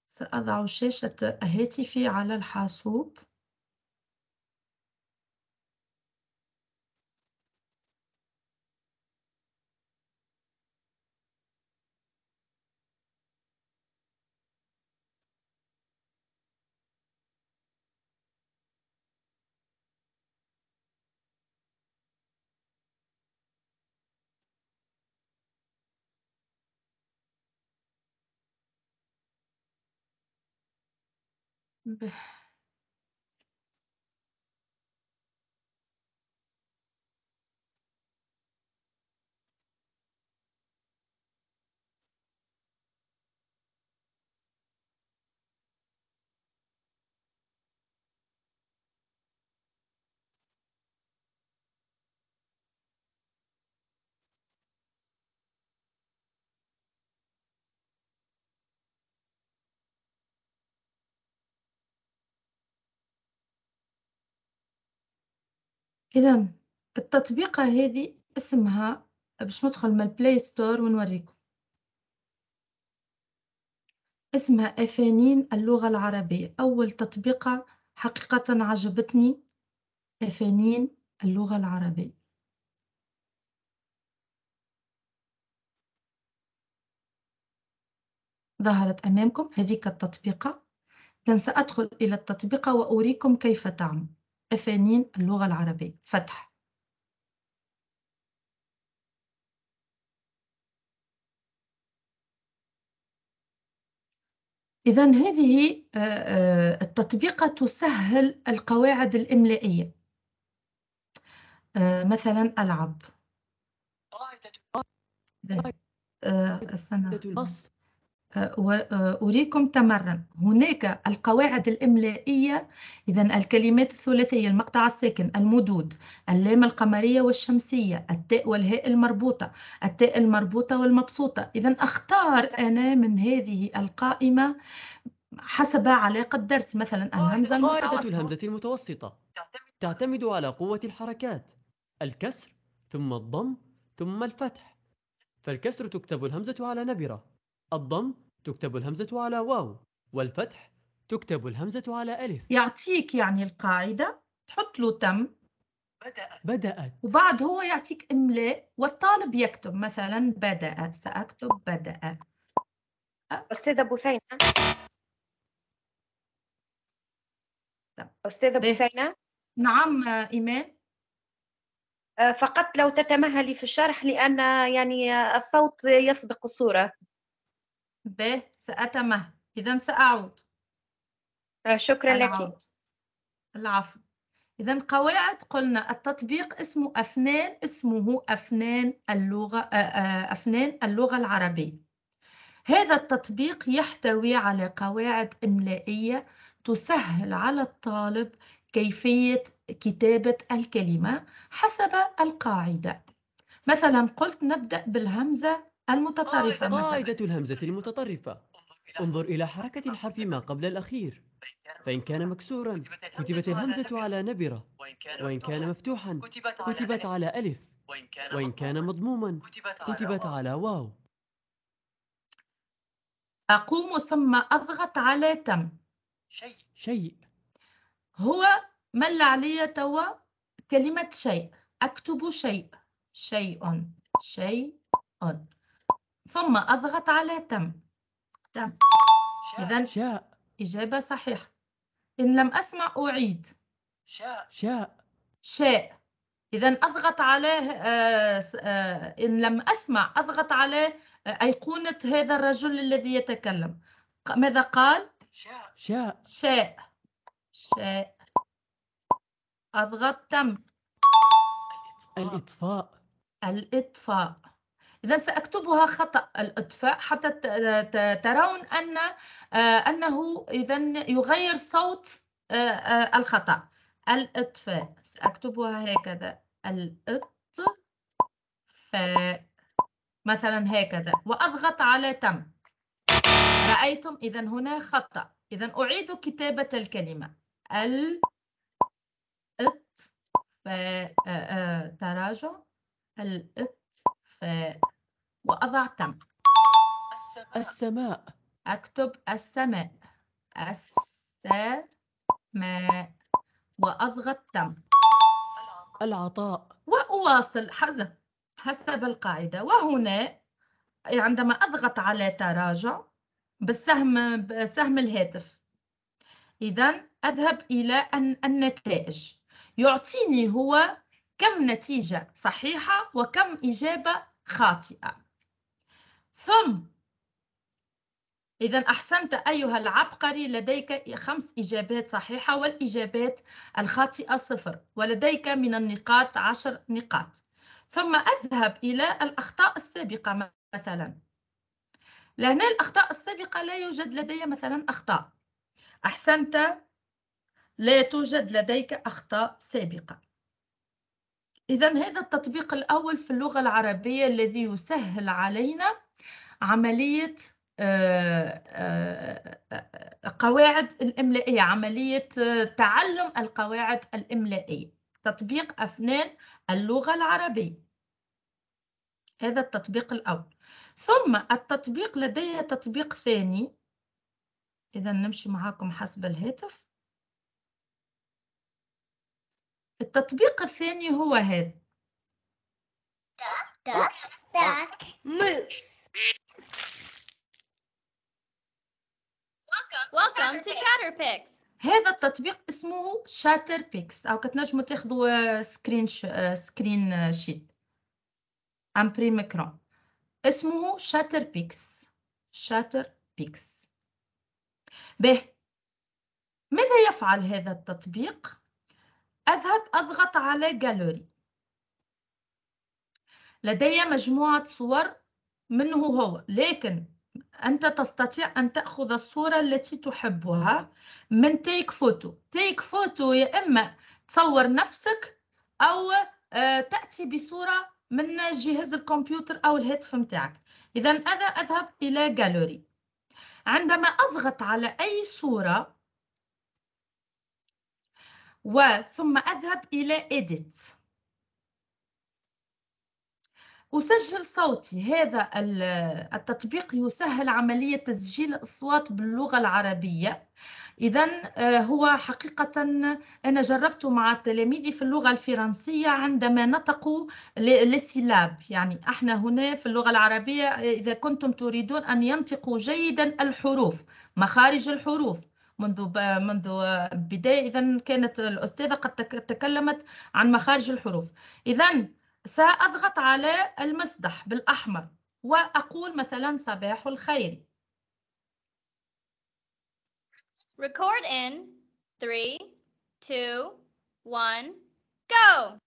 سأضع شاشة هاتفي على الحاسوب Be إذا التطبيقة هذه اسمها باش ندخل من البلاي ستور ونوريكم اسمها أفانين اللغة العربية أول تطبيقة حقيقة عجبتني أفانين اللغة العربية ظهرت أمامكم هذه التطبيقة إذن سأدخل إلى التطبيقة وأريكم كيف تعمل أفانين اللغة العربية فتح إذا هذه آه، آه، التطبيقة تسهل القواعد الإملائية آه، مثلا ألعب قاعدة البسط أه، أه، أريكم تمرن هناك القواعد الإملائية إذا الكلمات الثلاثية المقطع الساكن المدود اللام القمرية والشمسية التاء والهاء المربوطة التاء المربوطة والمبسوطة إذا أختار أنا من هذه القائمة حسب علاقة الدرس مثلا الهمزة المتوسطة قاعدة الهمزة المتوسطة تعتمد على قوة الحركات الكسر ثم الضم ثم الفتح فالكسر تكتب الهمزة على نبرة الضم تكتب الهمزة على واو والفتح تكتب الهمزة على ألف يعطيك يعني القاعدة تحط له تم بدأت بدأت وبعد هو يعطيك إملاء والطالب يكتب مثلا بدأت سأكتب بدأت أستاذة بثينة أستاذة بثينة إيه؟ نعم إيمان آه، فقط لو تتمهلي في الشرح لأن يعني الصوت يسبق الصورة ب سأتمه إذا سأعود شكرا لك العفو إذا قواعد قلنا التطبيق اسمه أفنان اسمه أفنان اللغة آه، آه، أفنان اللغة العربية هذا التطبيق يحتوي على قواعد إملائية تسهل على الطالب كيفية كتابة الكلمة حسب القاعدة مثلا قلت نبدأ بالهمزة المتطرفة قاعدة آه، الهمزة المتطرفة انظر إلى حركة الحرف ما قبل الأخير فإن كان مكسورا كتبت الهمزة على نبرة وإن كان مفتوحا كتبت على ألف وإن كان مضموما كتبت على واو أقوم ثم أضغط على تم شيء شيء هو مل علي توا كلمة شيء أكتب شيء شيء شيء, شيء. ثم أضغط على تم تم إذا شاء إجابة صحيحة إن لم أسمع أعيد شاء شاء شاء إذا أضغط على آه آه إن لم أسمع أضغط على آه، أيقونة هذا الرجل الذي يتكلم ماذا قال؟ شاء شاء شاء شاء أضغط تم الإطفاء الإطفاء إذا سأكتبها خطأ الإطفاء حتى ترون أن آه، أنه إذا يغير صوت آه، آه، الخطأ الإطفاء سأكتبها هكذا الإطفاء مثلا هكذا وأضغط على تم رأيتم إذا هنا خطأ إذا أعيد كتابة الكلمة ال الإطفاء تراجع الإطفاء وأضع تم السماء, أكتب السماء السماء وأضغط تم العطاء وأواصل حسب حسب القاعدة وهنا عندما أضغط على تراجع بالسهم سهم الهاتف إذا أذهب إلى النتائج يعطيني هو كم نتيجة صحيحة وكم إجابة خاطئة ثم إذا أحسنت أيها العبقري لديك خمس إجابات صحيحة والإجابات الخاطئة صفر ولديك من النقاط عشر نقاط ثم أذهب إلى الأخطاء السابقة مثلا لهنا الأخطاء السابقة لا يوجد لدي مثلا أخطاء أحسنت لا توجد لديك أخطاء سابقة إذا هذا التطبيق الأول في اللغة العربية الذي يسهل علينا عملية آه، آه، آه، قواعد الإملائية عملية تعلم القواعد الإملائية تطبيق أفنان اللغة العربية هذا التطبيق الأول ثم التطبيق لدي تطبيق ثاني إذا نمشي معاكم حسب الهاتف التطبيق الثاني هو هذا Welcome to Chatterpix. هذا التطبيق اسمه شاتر بيكس او كتنجمو تاخذوا سكرين ش... سكرين شيت امبري ميكرون اسمه شاتر بيكس شاتر بيكس به ماذا يفعل هذا التطبيق اذهب اضغط على جالوري لدي مجموعه صور منه هو لكن أنت تستطيع أن تأخذ الصورة التي تحبها من تيك فوتو تيك فوتو يا إما تصور نفسك أو آه، تأتي بصورة من جهاز الكمبيوتر أو الهاتف متاعك إذا أنا أذهب إلى جالوري عندما أضغط على أي صورة وثم أذهب إلى إيديت وسجل صوتي هذا التطبيق يسهل عملية تسجيل الأصوات باللغة العربية إذا آه، هو حقيقة أنا جربته مع تلاميذي في اللغة الفرنسية عندما نطقوا للسلاب يعني احنا هنا في اللغة العربية آه، إذا كنتم تريدون أن ينطقوا جيدا الحروف مخارج الحروف منذ منذ بداية إذا كانت الأستاذة قد تكلمت عن مخارج الحروف إذا سأضغط على المسدح بالأحمر وأقول مثلا صباح الخير. Record in 3, 2, 1, go!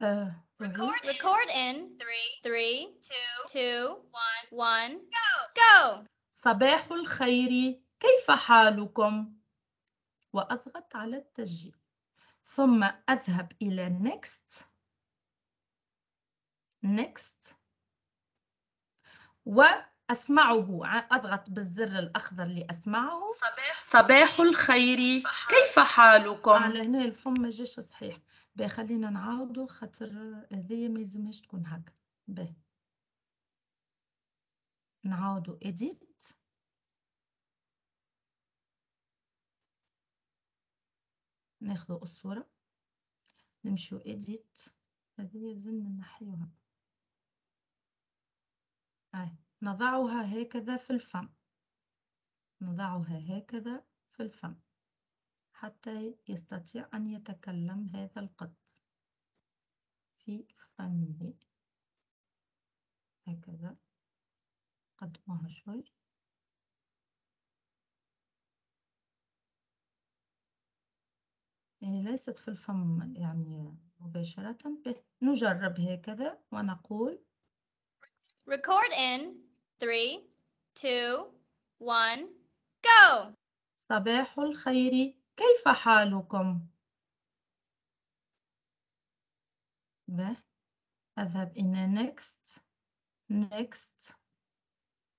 Uh, record, in 3, 2, 1, go! صباح الخير، كيف حالكم؟ وأضغط على التسجيل ثم أذهب إلى next next وأسمعه أضغط بالزر الأخضر لأسمعه صباح صباح الخير كيف حالكم؟ على هنا الفم ما جاش صحيح باهي خلينا نعاودو خاطر هذيا ما يلزمهاش تكون هكا باهي نعاودو edit ناخدو الصورة نمشيو إيديت هذه يلزمنا نحيوها آه. نضعها هكذا في الفم نضعها هكذا في الفم حتى يستطيع أن يتكلم هذا القط في فمه هكذا قدموها شوي يعني ليست في الفم يعني مباشرة به نجرب هكذا ونقول Record in 3 2 1 go صباح الخير كيف حالكم؟ به أذهب إلى next next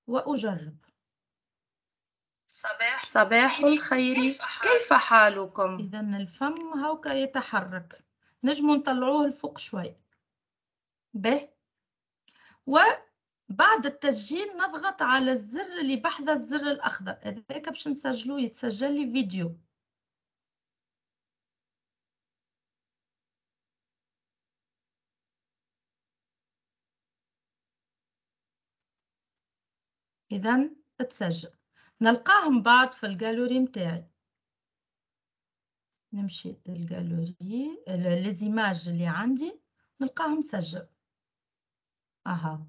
وأجرب صباح صباح الخير كيف حالكم؟ إذا الفم هاوكا يتحرك نجم نطلعوه لفوق شوي به وبعد التسجيل نضغط على الزر اللي بحذا الزر الأخضر هذاك باش نسجلوه يتسجل لي فيديو إذا تسجل نلقاهم بعض في الجالوري متاعي نمشي للجالوري ليزيماج اللي عندي نلقاهم سجل اها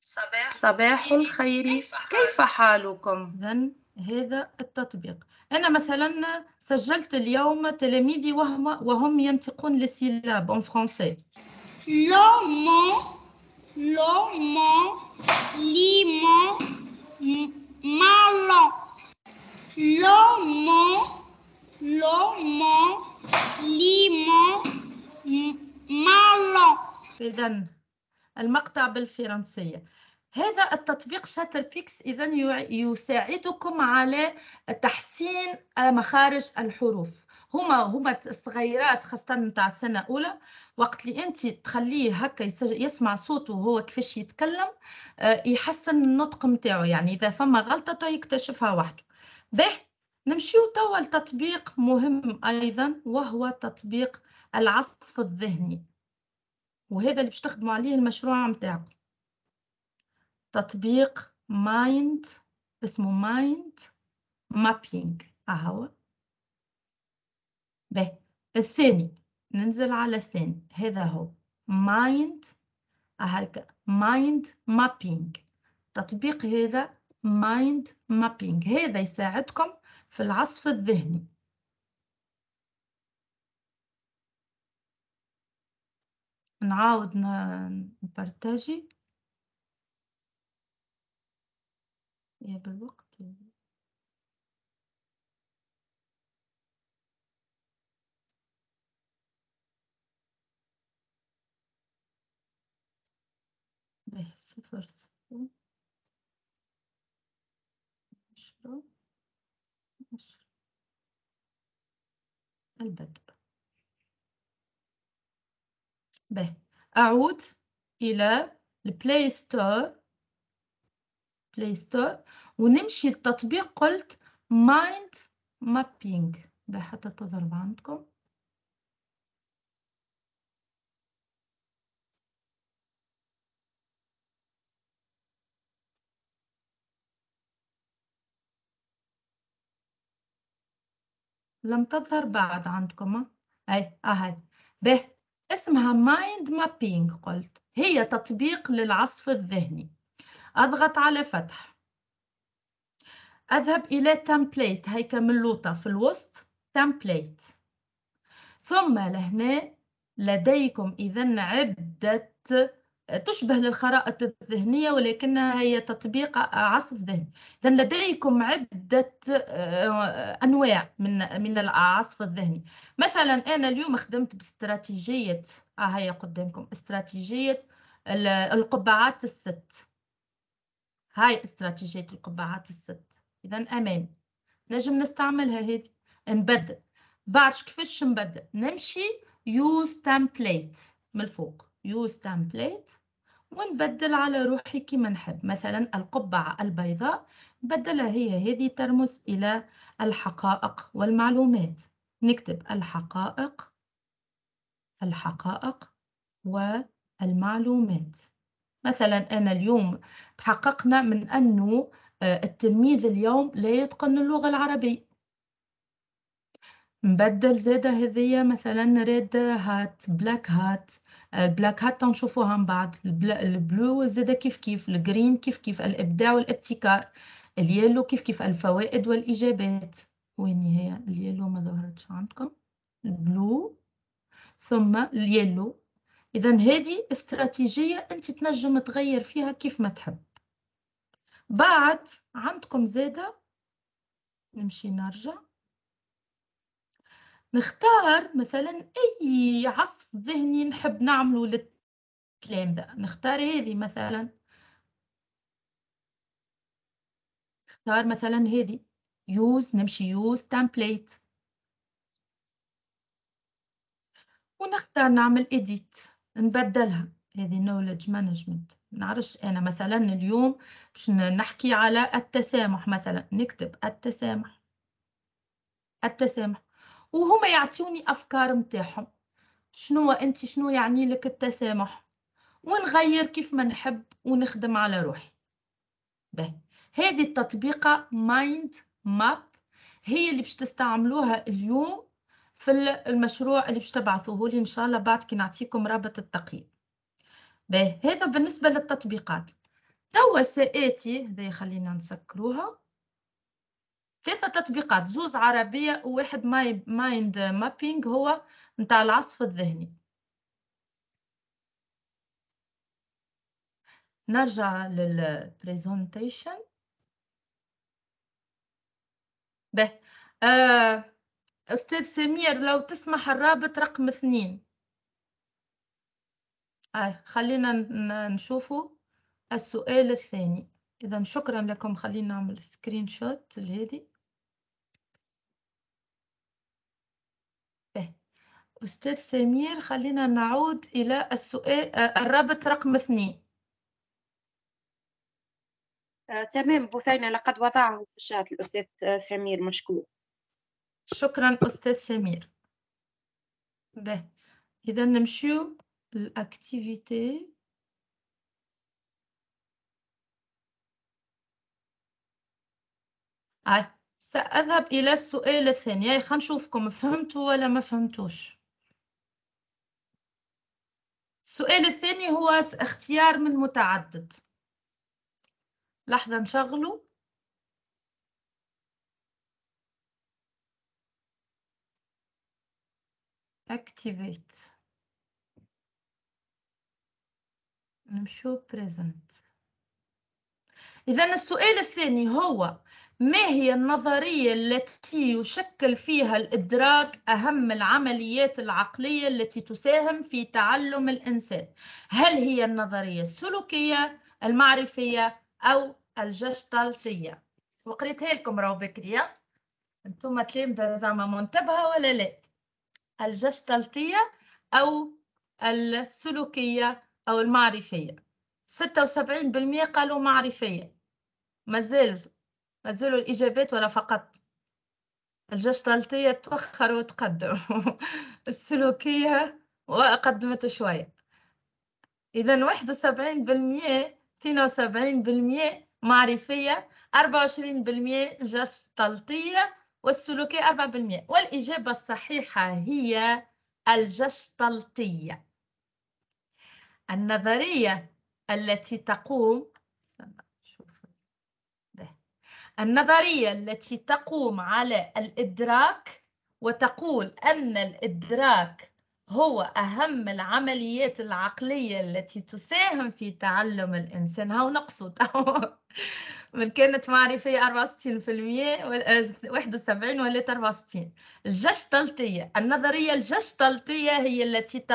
صباح صباح الخير كيف, حالكم اذا هذا التطبيق انا مثلا سجلت اليوم تلاميذي وهم وهم ينطقون لسيلاب اون فرونسي لومون l'omon, limon, marlon. L'omon, l'omon, limon, marlon. إذا المقطع بالفرنسية هذا التطبيق شاتل بيكس إذا يساعدكم على تحسين مخارج الحروف هما هما الصغيرات خاصة نتاع السنة الأولى وقت اللي أنت تخليه هكا يسمع صوته هو كيفاش يتكلم آه، يحسن النطق نتاعو يعني إذا فما غلطة يكتشفها وحده باهي نمشيو توا لتطبيق مهم أيضا وهو تطبيق العصف الذهني وهذا اللي باش تخدموا عليه المشروع نتاعكم تطبيق مايند اسمه مايند مابينج أهو به الثاني ننزل على الثاني هذا هو mind هكا mind mapping تطبيق هذا mind mapping هذا يساعدكم في العصف الذهني نعاود نبارتاجي يا بالوقت به صفر صفر عشرة عشرة البدء به أعود إلى البلاي ستور بلاي ستور ونمشي التطبيق قلت مايند مابينج حتى تظهر عندكم لم تظهر بعد عندكم أي اهي به اسمها مايند مابينج قلت هي تطبيق للعصف الذهني أضغط على فتح أذهب إلى تمبليت هيك ملوطة في الوسط تمبليت ثم لهنا لديكم إذا عدة تشبه للخرائط الذهنية ولكنها هي تطبيق عصف ذهني إذا لديكم عدة آه، أنواع من من العصف الذهني مثلا أنا اليوم خدمت باستراتيجية آه هي قدامكم استراتيجية القبعات الست هاي استراتيجية القبعات الست إذا أمام نجم نستعملها هذه نبدل بعد كيفاش نبدل نمشي يوز تمبليت من الفوق use template ونبدل على روحي كيما نحب مثلا القبعة البيضاء بدلها هي هذه ترمز إلى الحقائق والمعلومات نكتب الحقائق الحقائق والمعلومات مثلا أنا اليوم تحققنا من أنه آه، التلميذ اليوم لا يتقن اللغة العربية نبدل زادة هذية مثلا ريد هات بلاك هات البلاك هات تنشوفوها من بعد البلو زادة كيف كيف الجرين كيف كيف الإبداع والابتكار اليلو كيف كيف الفوائد والإجابات وين هي اليلو ما ظهرتش عندكم البلو ثم اليلو إذا هذه استراتيجية أنت تنجم تغير فيها كيف ما تحب بعد عندكم زادة نمشي نرجع نختار مثلا أي عصف ذهني نحب نعمله للكلام ده نختار هذه مثلا نختار مثلا هذه يوز نمشي يوز تمبليت ونختار نعمل إديت نبدلها هذه نولج مانجمنت نعرفش أنا مثلا اليوم باش نحكي على التسامح مثلا نكتب التسامح التسامح وهما يعطيوني افكار متاعهم شنو انت شنو يعني لك التسامح ونغير كيف ما نحب ونخدم على روحي به هذه التطبيقة مايند ماب هي اللي باش تستعملوها اليوم في المشروع اللي باش تبعثوه لي ان شاء الله بعد كي نعطيكم رابط التقييم به هذا بالنسبة للتطبيقات توا ساعاتي هذا خلينا نسكروها ثلاثة تطبيقات زوز عربية وواحد ماي مايند مابينج هو متاع العصف الذهني نرجع للبريزونتيشن به آه أستاذ سمير لو تسمح الرابط رقم اثنين آه خلينا نشوفوا السؤال الثاني إذا شكرا لكم خلينا نعمل سكرين شوت لهذه أستاذ سمير خلينا نعود إلى السؤال آه، الرابط رقم اثنين آه، تمام بثينة لقد وضعه في الشات الأستاذ آه، سمير مشكور شكرا أستاذ سمير به إذا نمشيو الأكتيفيتي آه. سأذهب إلى السؤال الثاني خلينا نشوفكم فهمتوا ولا ما فهمتوش السؤال الثاني هو اختيار من متعدد لحظة نشغله activate نمشو present إذا السؤال الثاني هو ما هي النظرية التي يشكل فيها الإدراك أهم العمليات العقلية التي تساهم في تعلم الإنسان؟ هل هي النظرية السلوكية، المعرفية أو الجشتالتية؟ وقريتها لكم راهو بكرية انتم تلامذة زعما منتبهة ولا لا؟ الجشتالتية أو السلوكية أو المعرفية 76% قالوا معرفية مازال نزلوا الإجابات ولا فقط الجشطلطية توخر وتقدم السلوكية وقدمت شوية إذا واحد وسبعين بالمية اثنين وسبعين بالمية معرفية أربعة وعشرين بالمية جشطلطية والسلوكية أربعة بالمية والإجابة الصحيحة هي الجشطلطية النظرية التي تقوم النظرية التي تقوم على الإدراك وتقول أن الإدراك هو أهم العمليات العقلية التي تساهم في تعلم الإنسان هاو نقصد من كانت معرفية 64% 71 ولا 64 الجشتلتية النظرية الجشتلتية هي التي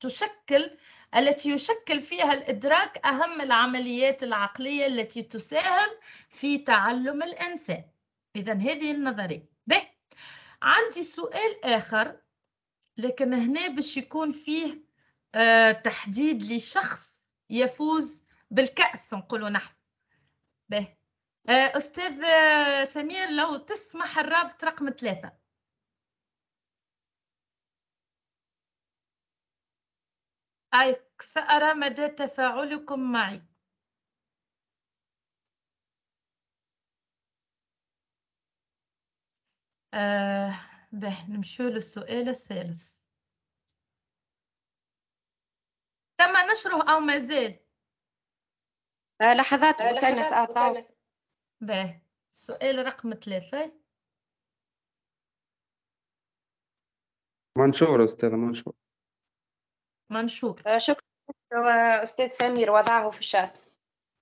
تشكل التي يشكل فيها الإدراك أهم العمليات العقلية التي تساهم في تعلم الإنسان إذا هذه النظرية به عندي سؤال آخر لكن هنا باش يكون فيه آه، تحديد لشخص يفوز بالكأس نقولوا نحن به آه، أستاذ آه، سمير لو تسمح الرابط رقم ثلاثة سأرى مدى تفاعلكم معي آه به نمشوا للسؤال الثالث تم نشره أو ما زال آه لحظات أسألنا آه به السؤال رقم ثلاثة منشور أستاذة منشور منشور eh, شكرا آه، أستاذ سمير وضعه في الشات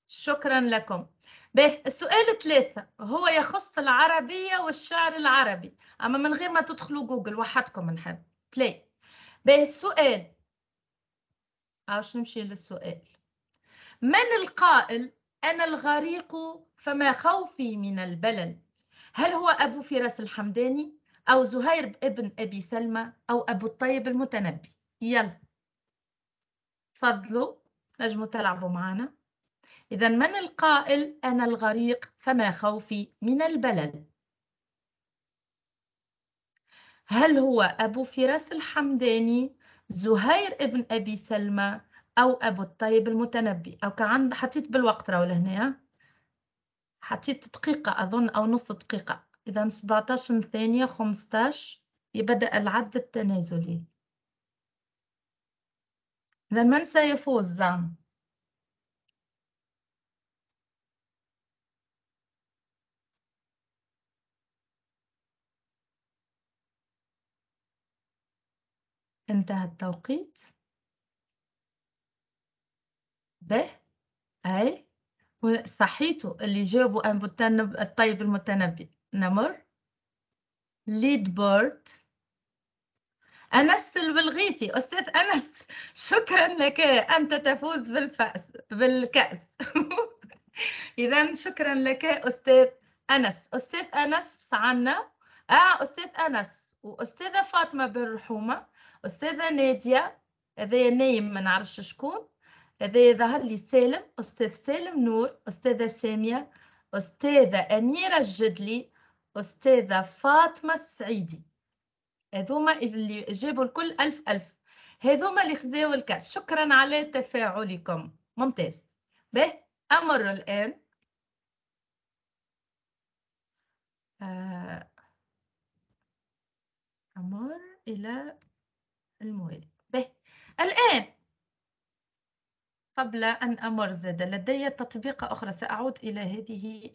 شكرا لكم به السؤال ثلاثة هو يخص العربية والشعر العربي أما من غير ما تدخلوا جوجل وحدكم نحب بلاي به السؤال عاوش آه، نمشي للسؤال من القائل أنا الغريق فما خوفي من البلل هل هو أبو فراس الحمداني أو زهير ابن أبي سلمى أو أبو الطيب المتنبي يلا تفضلوا نجموا تلعبوا معنا إذا من القائل أنا الغريق فما خوفي من البلل هل هو أبو فراس الحمداني زهير ابن أبي سلمى أو أبو الطيب المتنبي أو كعند حطيت بالوقت راه لهنا حطيت دقيقة أظن أو نص دقيقة إذا 17 ثانية 15 يبدأ العد التنازلي إذا من سيفوز؟ انتهى التوقيت به أي صحيتو اللي جابوا المتنب الطيب المتنبي نمر ليد بورد أنس البلغيثي أستاذ أنس شكرا لك أنت تفوز بالفأس بالكأس إذا شكرا لك أستاذ أنس أستاذ أنس عنا آه أستاذ أنس وأستاذة فاطمة بالرحومة أستاذة نادية هذا نايم ما نعرفش شكون هذا ظهر لي سالم أستاذ سالم نور أستاذة سامية أستاذة أميرة الجدلي أستاذة فاطمة السعيدي هذوما اللي جابوا الكل ألف ألف هذوما اللي خذوا الكاس شكرا على تفاعلكم ممتاز به أمر الآن آه، أمر إلى الموالي به الآن قبل أن أمر زاد لدي تطبيق أخرى سأعود إلى هذه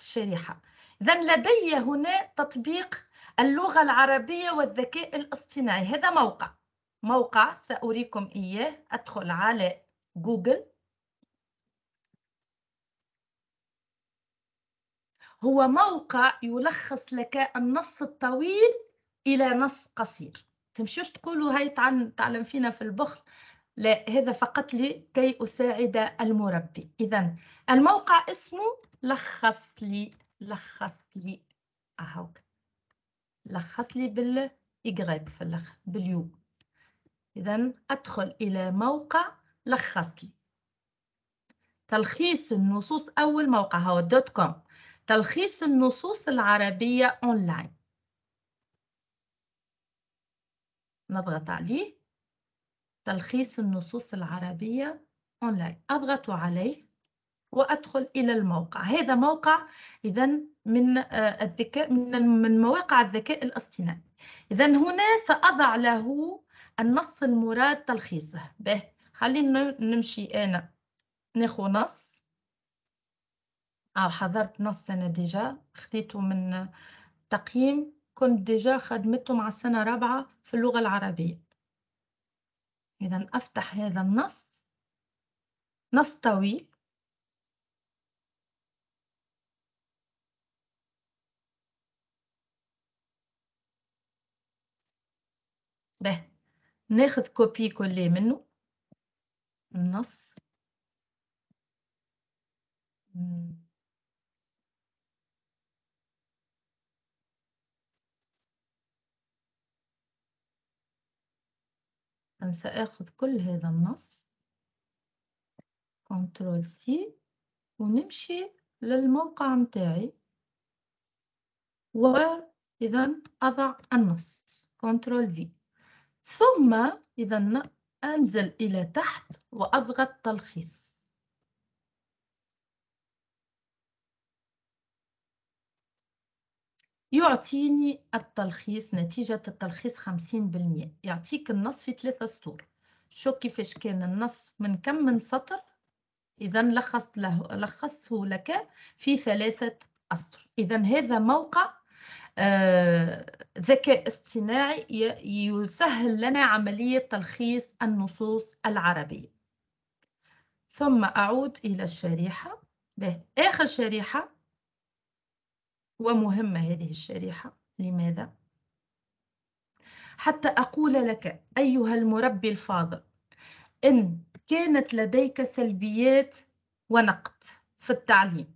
الشريحة إذا لدي هنا تطبيق اللغة العربية والذكاء الاصطناعي هذا موقع موقع سأريكم إياه أدخل على جوجل هو موقع يلخص لك النص الطويل إلى نص قصير تمشوش تقولوا هاي تعلم فينا في البخل لا هذا فقط لكي أساعد المربي إذا الموقع اسمه لخص لي لخص لي أهوك لخص لي بال إيغريك في الاخر باليو اذا ادخل الى موقع لخص لي تلخيص النصوص اول موقع هو دوت كوم تلخيص النصوص العربيه اونلاين نضغط عليه تلخيص النصوص العربيه اونلاين اضغط عليه وأدخل إلى الموقع هذا موقع إذا من آه، الذكاء من من مواقع الذكاء الاصطناعي إذا هنا سأضع له النص المراد تلخيصه به خلينا نمشي أنا ناخو نص أو حضرت نص أنا ديجا خديته من تقييم كنت ديجا خدمته مع السنة رابعة في اللغة العربية إذا أفتح هذا النص نص طويل به ناخذ كوبي كلي منه النص سأخذ كل هذا النص كنترول سي ونمشي للموقع متاعي وإذا أضع النص كنترول في ثم إذا أنزل إلى تحت وأضغط تلخيص يعطيني التلخيص نتيجة التلخيص 50% يعطيك النص في ثلاثة سطور شو كيفاش كان النص من كم من سطر إذا لخصت له لخصته لك في ثلاثة أسطر إذا هذا موقع آه، ذكاء اصطناعي يسهل لنا عملية تلخيص النصوص العربية ثم أعود إلى الشريحة به آخر شريحة ومهمة هذه الشريحة لماذا؟ حتى أقول لك أيها المربي الفاضل إن كانت لديك سلبيات ونقد في التعليم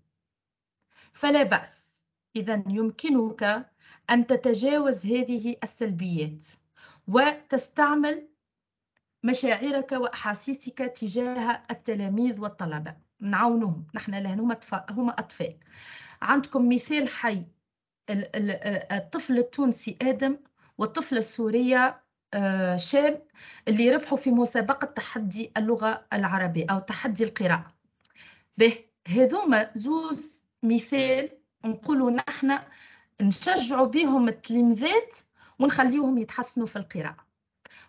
فلا بأس إذا يمكنك أن تتجاوز هذه السلبيات وتستعمل مشاعرك وأحاسيسك تجاه التلاميذ والطلبة نعاونهم نحن لهن هما أطفال عندكم مثال حي الطفل التونسي آدم والطفلة السورية آه، شاب اللي ربحوا في مسابقة تحدي اللغة العربية أو تحدي القراءة به هذوما زوز مثال نقولوا نحن نشجعوا بهم التلميذات ونخليوهم يتحسنوا في القراءة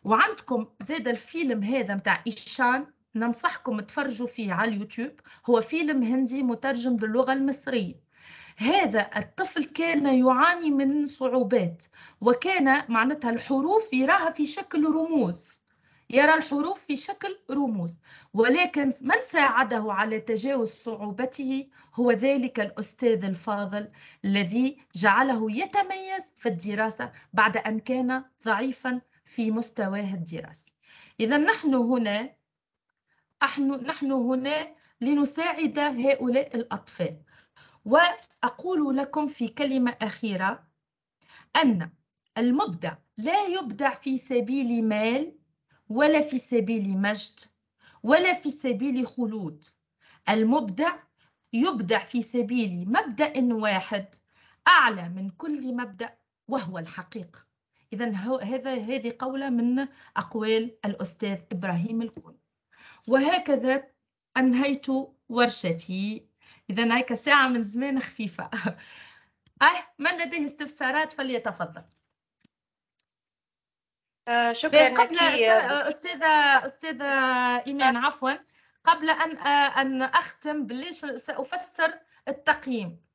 وعندكم زاد الفيلم هذا متاع إيشان ننصحكم تفرجوا فيه على اليوتيوب هو فيلم هندي مترجم باللغة المصرية هذا الطفل كان يعاني من صعوبات وكان معناتها الحروف يراها في شكل رموز يرى الحروف في شكل رموز ولكن من ساعده على تجاوز صعوبته هو ذلك الأستاذ الفاضل الذي جعله يتميز في الدراسة بعد أن كان ضعيفا في مستواه الدراسي إذا نحن هنا نحن هنا لنساعد هؤلاء الأطفال وأقول لكم في كلمة أخيرة أن المبدع لا يبدع في سبيل مال ولا في سبيل مجد ولا في سبيل خلود المبدع يبدع في سبيل مبدا واحد اعلى من كل مبدا وهو الحقيقه اذا هذا هذه قوله من اقوال الاستاذ ابراهيم الكون وهكذا انهيت ورشتي اذا هيك ساعه من زمان خفيفه اه من لديه استفسارات فليتفضل آه، شكرا لك آه، استاذه استاذه ايمان نعم. عفوا قبل ان آه، ان اختم بليش سافسر التقييم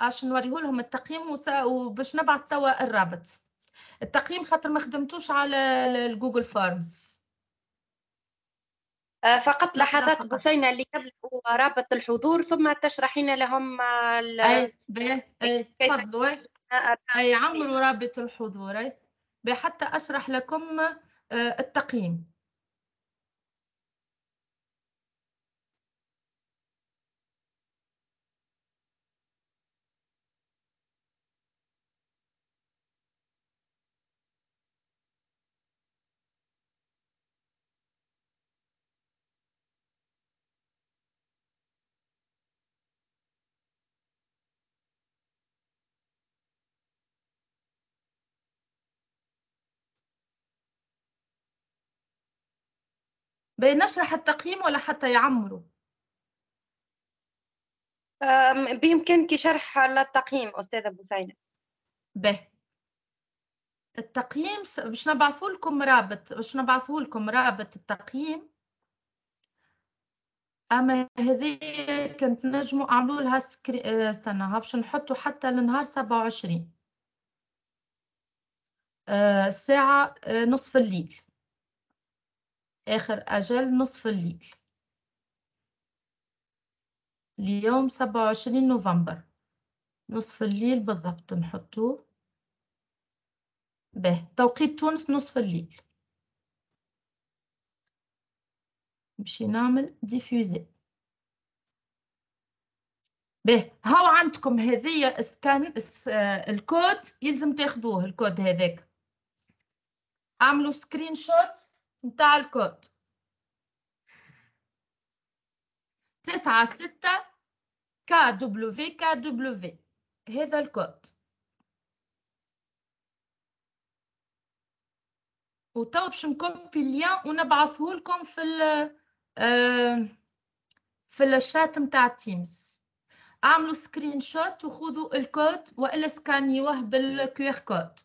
باش نوريه لهم التقييم وباش نبعث توا الرابط التقييم خاطر ما خدمتوش على الجوجل فورمز فقط لحظات بثينة اللي يبلغوا رابط الحضور ثم تشرحين لهم ال... أي, أي, أي, أي, أي عمرو رابط الحضور أي حتى أشرح لكم آه، التقييم بنشرح التقييم ولا حتى يعمروا بإمكانك شرح للتقييم أستاذة بوسينة به التقييم باش نبعثوا لكم رابط باش نبعثوا لكم رابط التقييم اما هذه كنت نجموا اعملوا لها سكري آه، استنى باش نحطوا حتى لنهار 27 آه، الساعه آه، نصف الليل آخر أجل نصف الليل اليوم سبعة وعشرين نوفمبر نصف الليل بالضبط نحطوه به توقيت تونس نصف الليل نمشي نعمل ديفيوزي به هاو عندكم هذيا سكان الكود يلزم تاخذوه الكود هذاك اعملوا سكرين شوت نتاع الكود تسعة ستة كا دبليو كا دبليو هذا الكود وتوا باش نكوبي الليان ونبعثه لكم في ال آه، في الشات نتاع تيمز اعملوا سكرين شوت وخذوا الكود والا سكانيوه بالكيو ار كود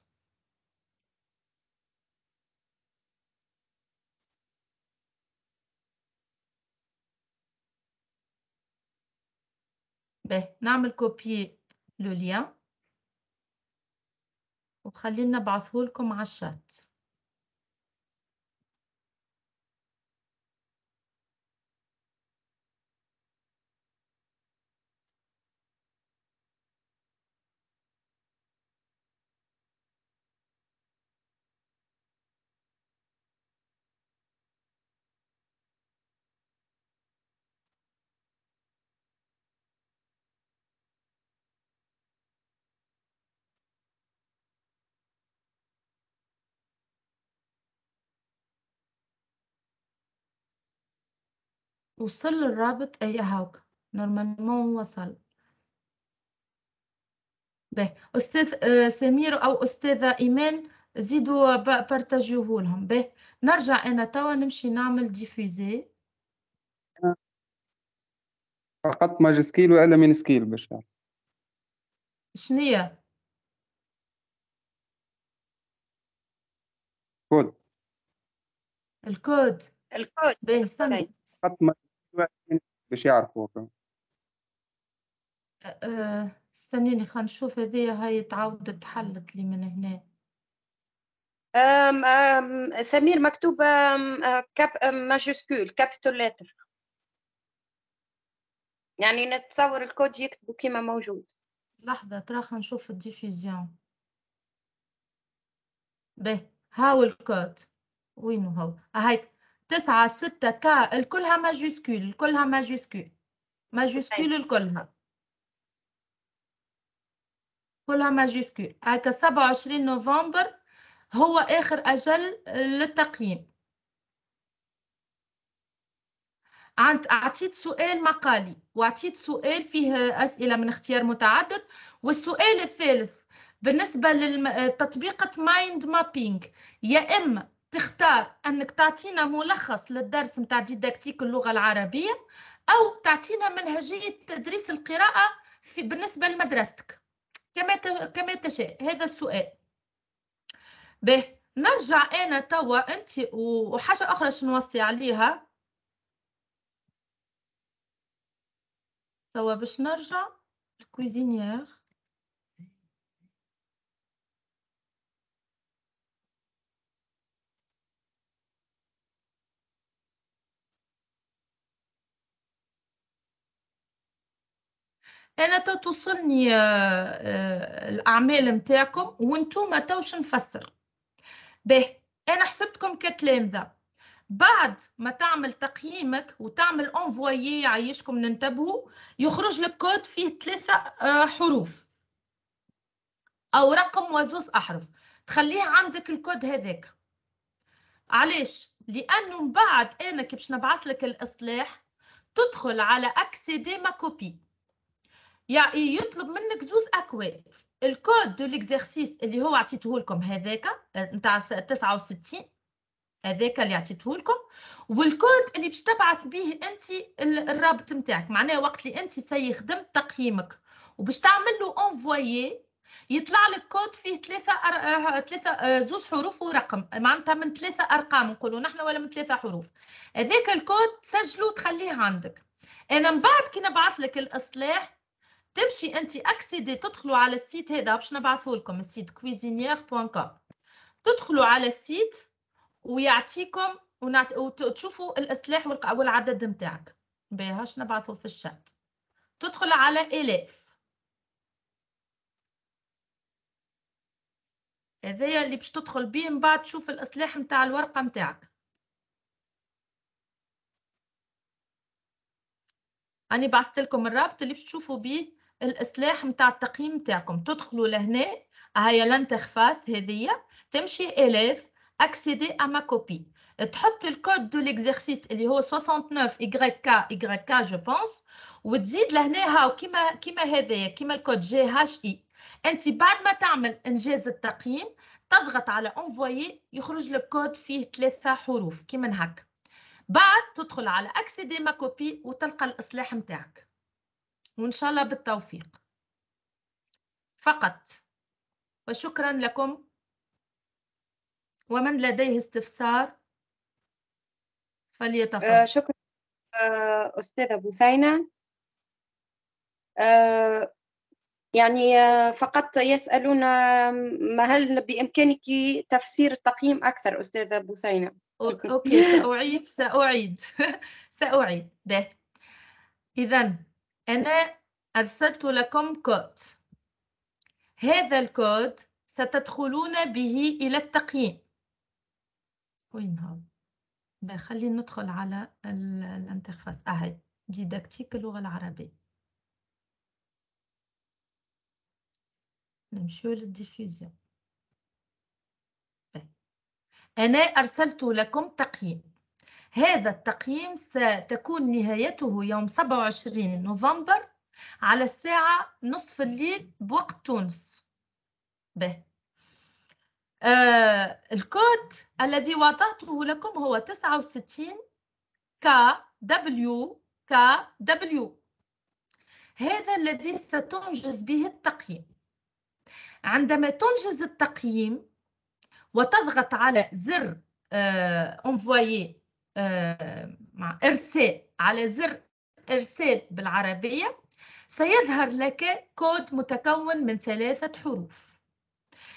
باهي نعمل كوبي لليا وخلينا بعثه نبعثهولكم على الشات وصل الرابط اي هاوك نورمالمون وصل باهي أستاذ آه، سمير أو أستاذة إيمان زيدوا بارتاجيوه لهم باهي نرجع أنا توا نمشي نعمل ديفوزي فقط ماجسكيل ولا مينسكيل باش شنية؟ كود الكود الكود باهي سمي باش يعرفوك أه، أه، استنيني خلينا نشوف هذه هاي تعاودت حلت لي من هنا أم أم سمير مكتوبة أه، كاب ماجسكول كابيتال لتر يعني نتصور الكود يكتبوا كيما موجود لحظة خلينا نشوف الديفيزيون به هاو الكود وينو هاو هاي تسعة ستة كا الكلها ماجيسكول كلها ماجيسكول ماجيسكول طيب. الكلها كلها ماجيسكول هكا سبعة وعشرين نوفمبر هو آخر أجل للتقييم عند أعطيت سؤال مقالي وأعطيت سؤال فيه أسئلة من اختيار متعدد والسؤال الثالث بالنسبة للتطبيقة مايند مابينج يا إما تختار انك تعطينا ملخص للدرس نتاع ديداكتيك اللغه العربيه او تعطينا منهجيه تدريس القراءه في بالنسبه لمدرستك كما كما تشاء هذا السؤال به نرجع انا توا انت وحاجه اخرى شنو نوصي عليها توا باش نرجع الكويزينيير انا تو توصلني آه، آه، الاعمال نتاعكم وانتم ما توش نفسر به انا حسبتكم ككلام ذا بعد ما تعمل تقييمك وتعمل انفويي عايشكم ننتبهوا يخرج لك كود فيه ثلاثة آه، حروف أو رقم وزوز أحرف تخليه عندك الكود هذاك علاش؟ لأنه من بعد أنا كي باش نبعث لك الإصلاح تدخل على أكسيدي ما كوبي يطلب منك زوز اكواد الكود دو ليكزيرسيس اللي هو عطيته لكم هذاك نتاع 69 هذاك اللي عطيته لكم والكود اللي باش تبعث به انت الرابط نتاعك معناه وقت اللي انت سي خدمت تقييمك وباش تعمل له انفويي يطلع لك كود فيه ثلاثة أر... آه، ثلاثة آه، زوز حروف ورقم معناتها من ثلاثة أرقام نقولوا نحن ولا من ثلاثة حروف هذاك الكود تسجله وتخليه عندك أنا من بعد كي نبعث لك الإصلاح تمشي انت اكسيدي تدخلوا على السيت هذا باش نبعثه لكم السيت كويزينيير.com تدخلوا على السيت ويعطيكم ونعت... وتشوفوا الاصلاح والعدد نتاعك باهاش نبعثه في الشات تدخل على الاف هذايا اللي باش تدخل بيه من بعد تشوف الاصلاح نتاع الورقه نتاعك أنا بعثت لكم الرابط اللي باش تشوفوا بيه الإصلاح نتاع التقييم نتاعكم تدخلوا لهنا هيا لانترفاس هذيا تمشي إلاف أكسيدي أما كوبي تحط الكود دو ليكزرسيس اللي هو 69 YK YK جو بونس وتزيد لهنا هاو كيما كيما هذايا كيما الكود جي هاش اي انت بعد ما تعمل انجاز التقييم تضغط على انفوي يخرج لك كود فيه ثلاثة حروف كيما هكا بعد تدخل على اكسيدي ما كوبي وتلقى الاصلاح نتاعك وإن شاء الله بالتوفيق فقط وشكرا لكم ومن لديه استفسار فليتفضل آه شكرا آه أستاذة بثينة آه يعني آه، فقط يسألون ما هل بإمكانك تفسير التقييم أكثر أستاذة بثينة أوكي سأعيد سأعيد سأعيد به إذا أنا أرسلت لكم كود هذا الكود ستدخلون به إلى التقييم وين هو خلينا ندخل على الانترفاس أهي ديداكتيك اللغة العربية نمشيو للديفيزيون طيب. أنا أرسلت لكم تقييم هذا التقييم ستكون نهايته يوم 27 نوفمبر على الساعة نصف الليل بوقت تونس به آه الكود الذي وضعته لكم هو 69 ك دبليو ك دبليو هذا الذي ستنجز به التقييم عندما تنجز التقييم وتضغط على زر انفويي آه، آه، مع إرسال على زر إرسال بالعربية سيظهر لك كود متكون من ثلاثة حروف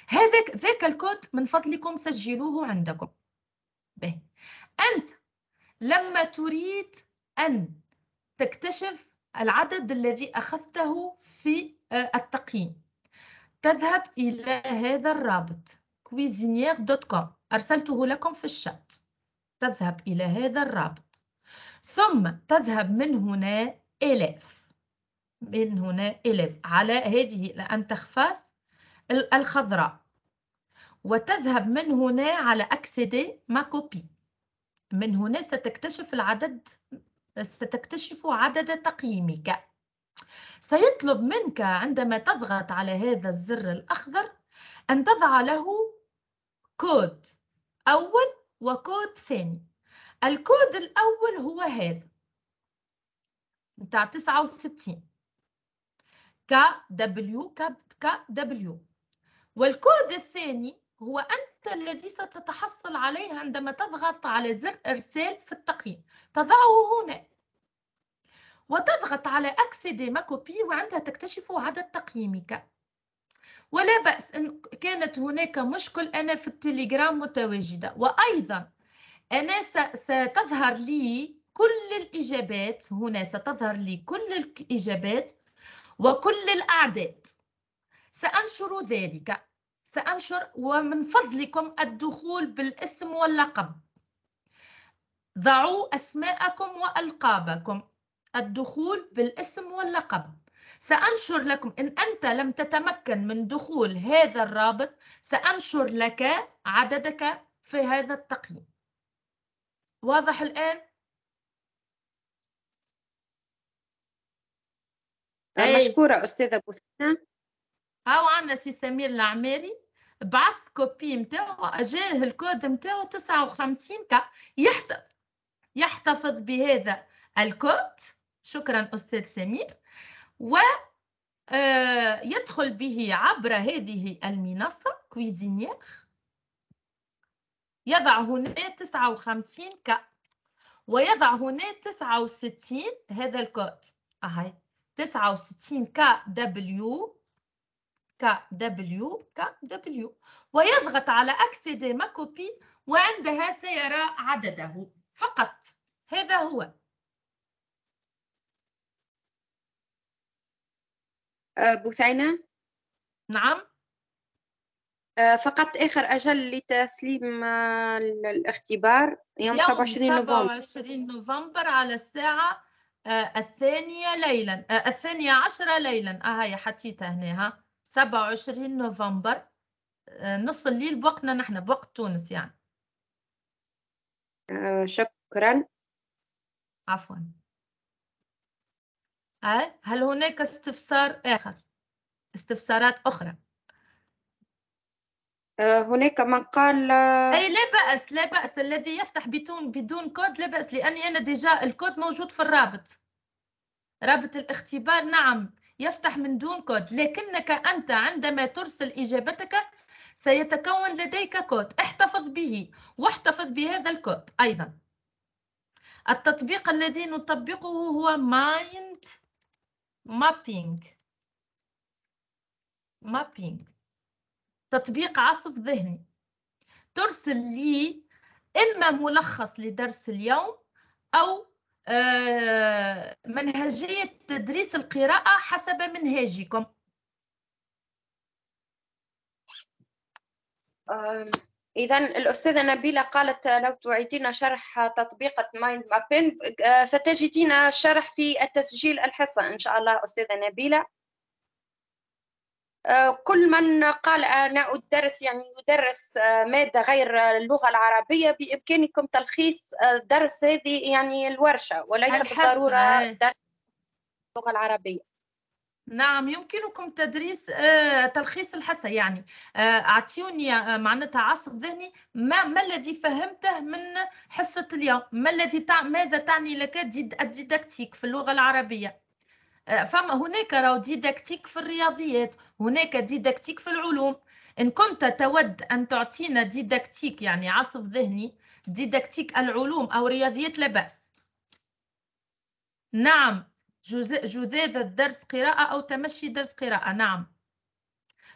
هذاك ذاك الكود من فضلكم سجلوه عندكم به أنت لما تريد أن تكتشف العدد الذي أخذته في آه، التقييم تذهب إلى هذا الرابط كويزينير دوت كوم أرسلته لكم في الشات تذهب إلى هذا الرابط ثم تذهب من هنا إلاف من هنا إلاف على هذه لأن تخفص الخضراء وتذهب من هنا على أكسدي ما كوبي من هنا ستكتشف العدد ستكتشف عدد تقييمك سيطلب منك عندما تضغط على هذا الزر الأخضر أن تضع له كود أول وكود ثاني الكود الأول هو هذا متاع 69 ك دبليو ك دبليو والكود الثاني هو أنت الذي ستتحصل عليه عندما تضغط على زر إرسال في التقييم تضعه هنا وتضغط على أكسيدي ما كوبي وعندها تكتشف عدد تقييمك ولا بأس إن كانت هناك مشكل أنا في التليجرام متواجدة وأيضا أنا ستظهر لي كل الإجابات هنا ستظهر لي كل الإجابات وكل الأعداد سأنشر ذلك سأنشر ومن فضلكم الدخول بالاسم واللقب ضعوا أسماءكم وألقابكم الدخول بالاسم واللقب سأنشر لكم إن أنت لم تتمكن من دخول هذا الرابط سأنشر لك عددك في هذا التقييم واضح الآن؟ أي. طيب. مشكورة أستاذة بوسنة هاو عندنا سي سمير العماري بعث كوبي نتاعو أجاه الكود نتاعو 59 ك يحتفظ يحتفظ بهذا الكود شكرا أستاذ سمير ويدخل آه، به عبر هذه المنصة كويزينيير يضع هنا 59 ك ويضع هنا 69 هذا الكود أهي 69 ك دبليو دبليو ك دبليو ويضغط على أكسيدي ما كوبي وعندها سيرى عدده فقط هذا هو آه، بثينة نعم آه، فقط آخر أجل لتسليم آه، الاختبار يوم, 27 نوفمبر 27 نوفمبر على الساعة الثانية ليلا الثانية عشرة ليلا اها هي حتيتها هنا 27 نوفمبر نص الليل بوقتنا نحن بوقت تونس يعني شكرا عفوا آه، هل هناك استفسار آخر استفسارات أخرى آه، هناك من قال آه، أي لا بأس لا بأس الذي يفتح بدون بدون كود لا بأس لأني أنا ديجا الكود موجود في الرابط رابط الاختبار نعم يفتح من دون كود لكنك أنت عندما ترسل إجابتك سيتكون لديك كود احتفظ به واحتفظ بهذا الكود أيضا التطبيق الذي نطبقه هو ماين mapping mapping تطبيق عصف ذهني ترسل لي إما ملخص لدرس اليوم أو آه، منهجية تدريس القراءة حسب منهاجكم إذا الأستاذة نبيلة قالت لو تعيدين شرح تطبيقة مايند مابين ستجدين شرح في التسجيل الحصة إن شاء الله أستاذة نبيلة آه، كل من قال أنا أدرس يعني يدرس آه، مادة غير اللغة العربية بإمكانكم تلخيص آه، درس هذه يعني الورشة وليس بالضرورة إيه. درس اللغة العربية نعم يمكنكم تدريس آه، تلخيص الحصة يعني آه، أعطيوني آه، معناتها عصف ذهني ما ما الذي فهمته من حصة اليوم ما الذي تع... ماذا تعني لك الديداكتيك في اللغة العربية فما هناك راهو ديداكتيك في الرياضيات هناك ديداكتيك في العلوم إن كنت تود أن تعطينا ديداكتيك يعني عصف ذهني ديداكتيك العلوم أو الرياضيات لا بأس نعم جذاذ الدرس قراءة أو تمشي درس قراءة نعم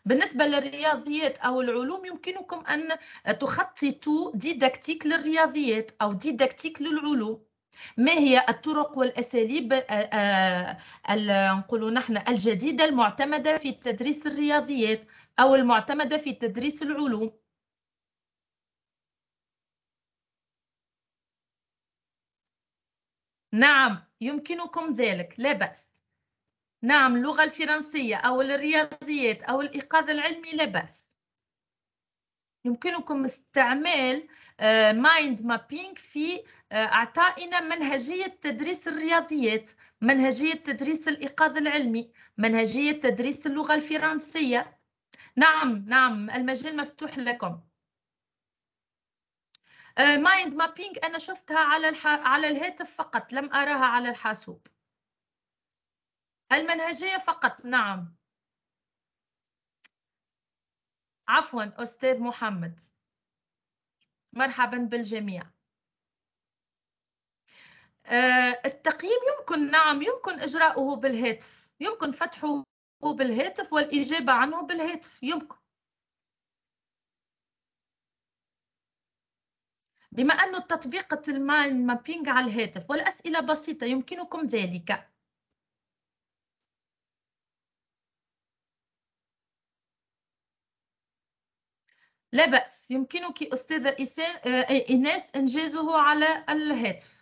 بالنسبة للرياضيات أو العلوم يمكنكم أن تخططوا ديداكتيك للرياضيات أو ديداكتيك للعلوم ما هي الطرق والأساليب نقولوا نحن الجديدة المعتمدة في تدريس الرياضيات أو المعتمدة في تدريس العلوم نعم يمكنكم ذلك لا بأس نعم اللغة الفرنسية أو الرياضيات أو الإيقاظ العلمي لا بأس يمكنكم استعمال مايند آه، مابينج في آه، اعطائنا منهجيه تدريس الرياضيات منهجيه تدريس الايقاظ العلمي منهجيه تدريس اللغه الفرنسيه نعم نعم المجال مفتوح لكم مايند آه، مابينج انا شفتها على الح... على الهاتف فقط لم اراها على الحاسوب المنهجيه فقط نعم عفوا استاذ محمد مرحبا بالجميع آه، التقييم يمكن نعم يمكن اجراؤه بالهاتف يمكن فتحه بالهاتف والاجابه عنه بالهاتف يمكن بما أن تطبيق التايم مابينغ على الهاتف والأسئلة بسيطة يمكنكم ذلك لا بأس يمكنك أستاذ آه، إيناس إنجازه على الهاتف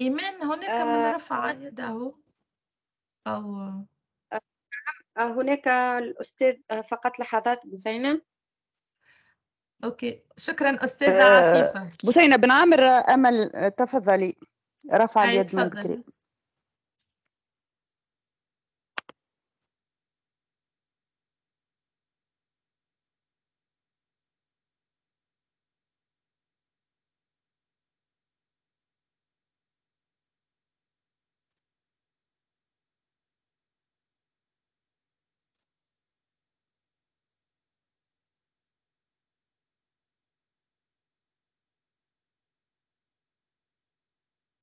إيمان هناك من آه، رفع يده أو آه، آه، هناك الأستاذ فقط لحظات بوسينة أوكي شكرا أستاذة عفيفة بوسينة بن عامر أمل تفضلي رفع اليد من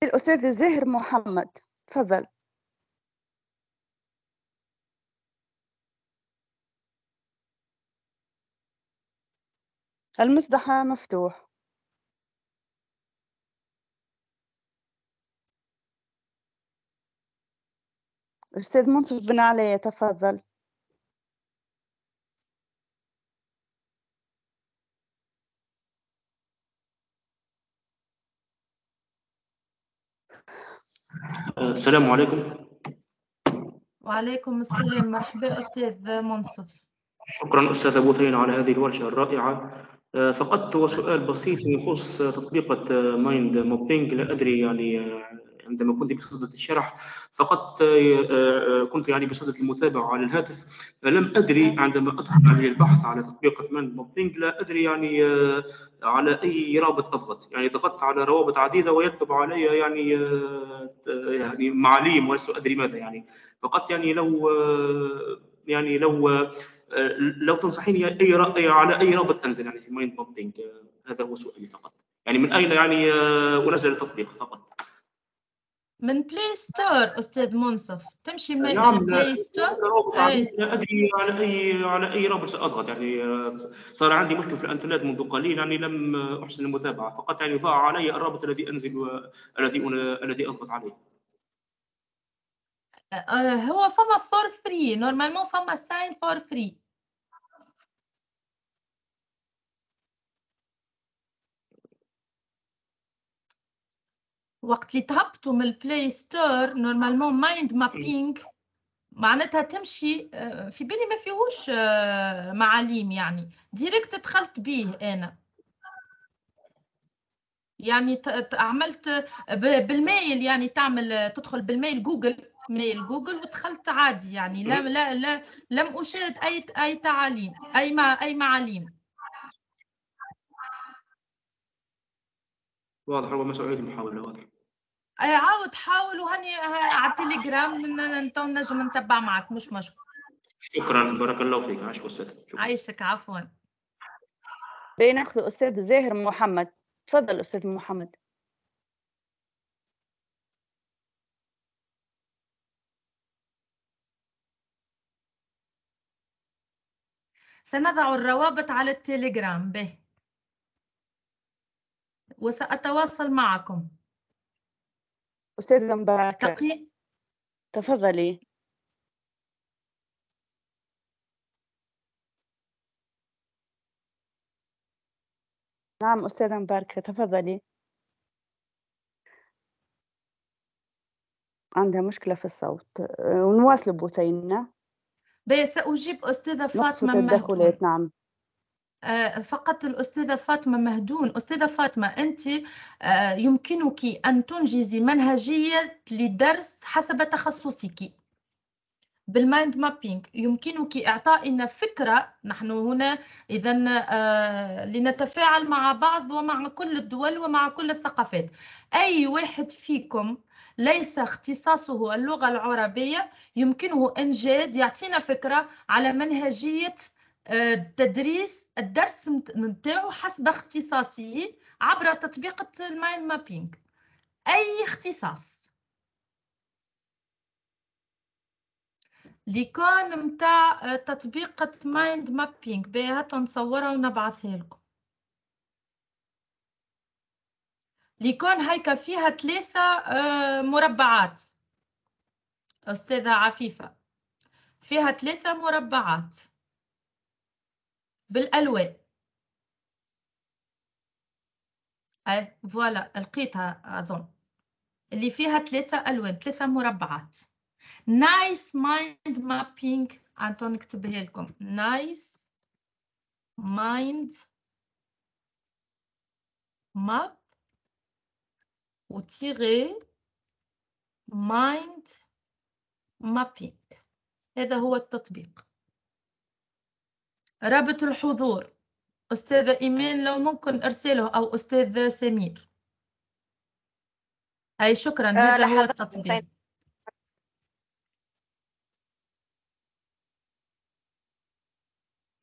الأستاذ الزاهر محمد تفضل المصدحة مفتوح أستاذ منصف بن علي تفضل السلام عليكم وعليكم السلام مرحبا أستاذ منصف شكرا أستاذ أبو ثين على هذه الورشة الرائعة آه، فقط هو سؤال بسيط يخص تطبيقة مايند آه، مابينج لا أدري يعني آه، عندما كنت بصدد الشرح فقط آه، آه، آه، كنت يعني بصدد المتابعه على الهاتف لم ادري عندما ادخل علي البحث على تطبيق اثمان بومبينج لا ادري يعني على اي رابط اضغط يعني ضغطت على روابط عديده ويكتب علي يعني يعني معاليم ولست ادري ماذا يعني فقط يعني لو يعني لو لو تنصحيني اي رأي على اي رابط انزل يعني في مايند بومبينج هذا هو سؤالي فقط يعني من اين يعني انزل التطبيق فقط من بلاي ستور استاذ منصف تمشي من نعم بلاي ستور على اي على اي على اي رابط ساضغط يعني آه، صار عندي مشكل في الانترنت منذ قليل يعني لم احسن المتابعه فقط يعني ضاع علي الرابط الذي انزل الذي الذي اضغط عليه آه، هو فما فور فري نورمالمون فما ساين فور فري وقت اللي تهبطوا من البلاي ستور نورمالمون مايند مابينغ معناتها تمشي آه، في بالي ما فيهوش آه، معاليم يعني ديريكت دخلت بيه انا يعني عملت بالميل يعني تعمل تدخل بالميل جوجل ميل جوجل ودخلت عادي يعني لا لا لا لم اشاهد اي اي تعاليم اي ما اي معاليم واضح هو مشروعيه المحاوله واضح عاود حاول وهني على التليجرام تو نجم نتبع معك مش مشكور شكرا بارك الله فيك عاش استاذ عايشك عفوا باين استاذ زاهر محمد تفضل استاذ محمد سنضع الروابط على التليجرام به وسأتواصل معكم أستاذة مباركة تقي... تفضلي نعم أستاذة مباركة تفضلي عندها مشكلة في الصوت ونواصل بثينة سأجيب أستاذة فاطمة التدخلات نعم آه، فقط الأستاذة فاطمة مهدون أستاذة فاطمة أنت آه، يمكنك أن تنجزي منهجية لدرس حسب تخصصك بالمايند مابينج يمكنك اعطائنا فكره نحن هنا اذا آه، لنتفاعل مع بعض ومع كل الدول ومع كل الثقافات اي واحد فيكم ليس اختصاصه اللغه العربيه يمكنه انجاز يعطينا فكره على منهجيه تدريس الدرس نتاعو حسب اختصاصيه عبر تطبيق المايند مابينغ أي اختصاص ليكون متاع تطبيقة مايند مابينغ باهي هاتو نصورها ونبعثها لكم ليكون هيك فيها ثلاثة آه، مربعات أستاذة عفيفة فيها ثلاثة مربعات بالالوان اي فوالا لقيتها اظن اللي فيها ثلاثه الوان ثلاثه مربعات نايس مايند مابينج انتو نكتبها لكم نايس مايند ماب وتيغي مايند مابينج هذا هو التطبيق رابط الحضور أستاذة إيمان لو ممكن أرسله أو أستاذ سمير أي شكرا آه، هذا هو التطبيق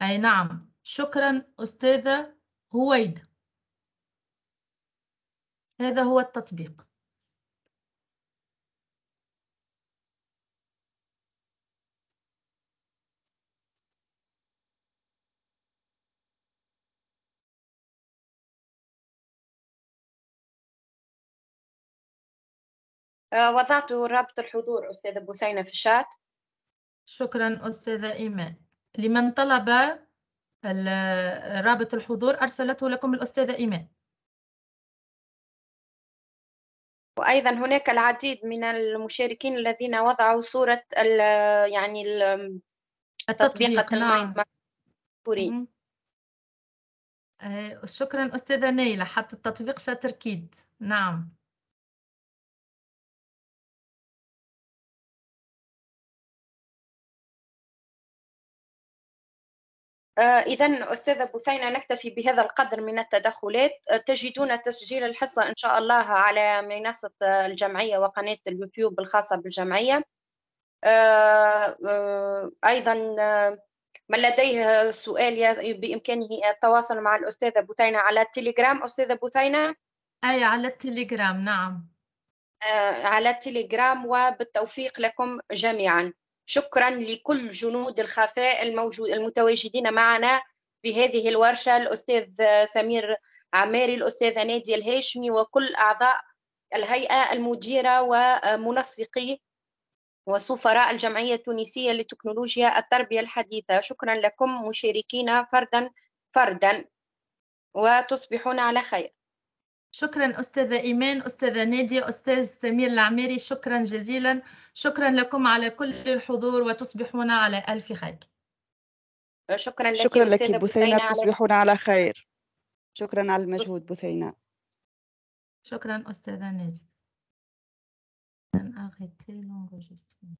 أي نعم شكرا أستاذة هويدة هذا هو التطبيق آه، وضعت رابط الحضور أستاذة بوسينة في الشات شكرا أستاذة إيمان لمن طلب رابط الحضور أرسلته لكم الأستاذة إيمان وأيضا هناك العديد من المشاركين الذين وضعوا صورة الـ يعني الـ التطبيق نعم. آه، شكرا أستاذة نيلة حتى التطبيق شاتركيد نعم آه، إذا أستاذة بثينة نكتفي بهذا القدر من التدخلات آه، تجدون تسجيل الحصة إن شاء الله على منصة الجمعية وقناة اليوتيوب الخاصة بالجمعية آه، أيضا من لديه سؤال بإمكانه التواصل مع الأستاذة بثينة على التليجرام أستاذة بثينة أي على التليجرام نعم على التليجرام وبالتوفيق لكم جميعاً شكرا لكل جنود الخفاء الموجود المتواجدين معنا في هذه الورشة الأستاذ سمير عماري الأستاذة نادية الهاشمي وكل أعضاء الهيئة المديرة ومنسقي وسفراء الجمعية التونسية لتكنولوجيا التربية الحديثة شكرا لكم مشاركينا فردا فردا وتصبحون على خير شكرا أستاذة إيمان أستاذة نادية أستاذ سمير العميري شكرا جزيلا شكرا لكم على كل الحضور وتصبحون على ألف خير شكرا لك شكرا لك بثينة تصبحون على خير شكرا على المجهود بثينة شكرا أستاذة نادية